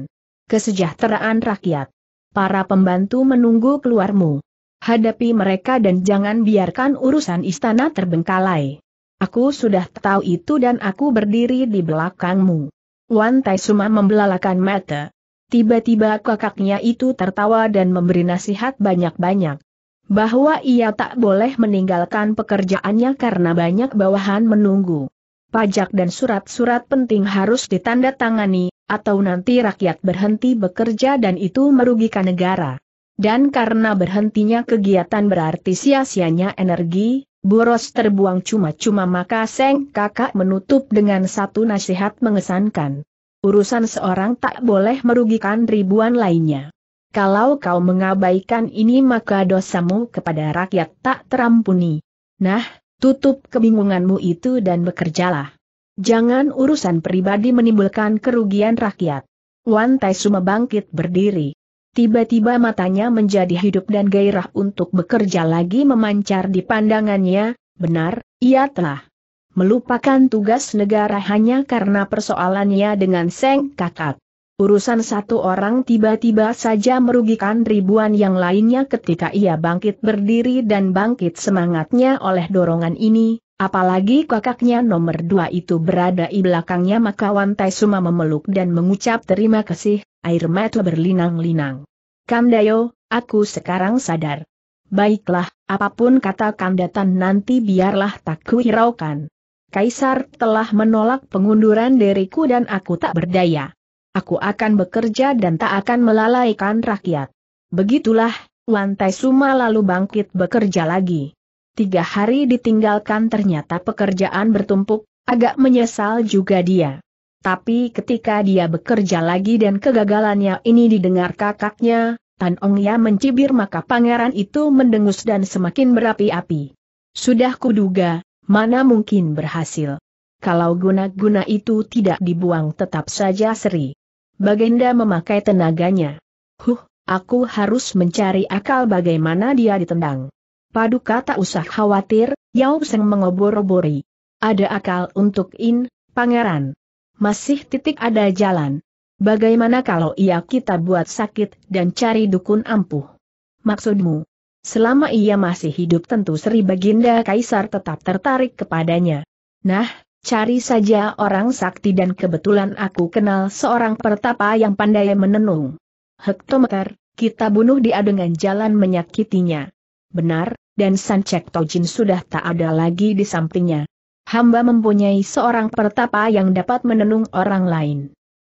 kesejahteraan rakyat. Para pembantu menunggu keluarmu. Hadapi mereka dan jangan biarkan urusan istana terbengkalai. Aku sudah tahu itu dan aku berdiri di belakangmu. Wan Tai Suma membelalakan mata. Tiba-tiba kakaknya itu tertawa dan memberi nasihat banyak-banyak. Bahwa ia tak boleh meninggalkan pekerjaannya karena banyak bawahan menunggu. Pajak dan surat-surat penting harus ditandatangani, atau nanti rakyat berhenti bekerja dan itu merugikan negara. Dan karena berhentinya kegiatan berarti sia-sianya energi, boros terbuang cuma-cuma maka Seng kakak menutup dengan satu nasihat mengesankan. Urusan seorang tak boleh merugikan ribuan lainnya. Kalau kau mengabaikan ini maka dosamu kepada rakyat tak terampuni. Nah, tutup kebingunganmu itu dan bekerjalah. Jangan urusan pribadi menimbulkan kerugian rakyat. Wan Tai Suma bangkit berdiri. Tiba-tiba matanya menjadi hidup dan gairah untuk bekerja lagi memancar di pandangannya, benar, ia telah melupakan tugas negara hanya karena persoalannya dengan Seng Kakak. Urusan satu orang tiba-tiba saja merugikan ribuan yang lainnya ketika ia bangkit berdiri dan bangkit semangatnya oleh dorongan ini, Apalagi kakaknya nomor dua itu berada di belakangnya maka Wantai Suma memeluk dan mengucap terima kasih, air mata berlinang-linang. Kandayo, aku sekarang sadar. Baiklah, apapun kata Kandatan nanti biarlah tak kuhiraukan. Kaisar telah menolak pengunduran diriku dan aku tak berdaya. Aku akan bekerja dan tak akan melalaikan rakyat. Begitulah, Wantai Suma lalu bangkit bekerja lagi tiga hari ditinggalkan ternyata pekerjaan bertumpuk, agak menyesal juga dia. Tapi ketika dia bekerja lagi dan kegagalannya ini didengar kakaknya, Tan Ong Ya mencibir maka pangeran itu mendengus dan semakin berapi-api. Sudah kuduga, mana mungkin berhasil. Kalau guna-guna itu tidak dibuang tetap saja seri. Bagenda memakai tenaganya. Huh, aku harus mencari akal bagaimana dia ditendang. Paduka tak usah khawatir, Yao Seng mengobor-obori. Ada akal untuk In, pangeran. Masih titik ada jalan. Bagaimana kalau ia kita buat sakit dan cari dukun ampuh? Maksudmu? Selama ia masih hidup tentu Sri Baginda Kaisar tetap tertarik kepadanya. Nah, cari saja orang sakti dan kebetulan aku kenal seorang pertapa yang pandai menenung. Hektometer, kita bunuh dia dengan jalan menyakitinya. Benar, dan Sancek Tojin sudah tak ada lagi di sampingnya. Hamba mempunyai seorang pertapa yang dapat menenung orang lain.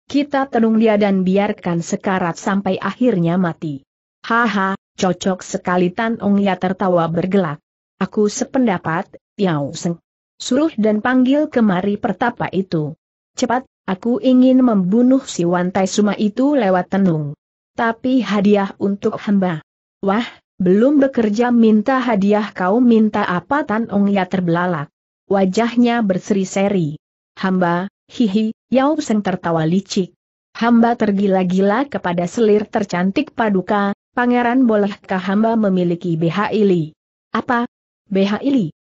Kita tenung dia dan biarkan sekarat sampai akhirnya mati. Haha, cocok sekali Tan Ong Ya tertawa bergelak. Aku sependapat, Yao Seng. Suruh dan panggil kemari pertapa itu. Cepat, aku ingin membunuh si Wantai Suma itu lewat tenung. Tapi hadiah untuk hamba. Wah, belum bekerja minta hadiah kau minta apa Tan Ong Ya terbelalak. Wajahnya berseri-seri. Hamba, hihi, Yao Seng tertawa licik. Hamba tergila-gila kepada selir tercantik paduka, pangeran bolehkah hamba memiliki BH Ili? Apa? BH Ili?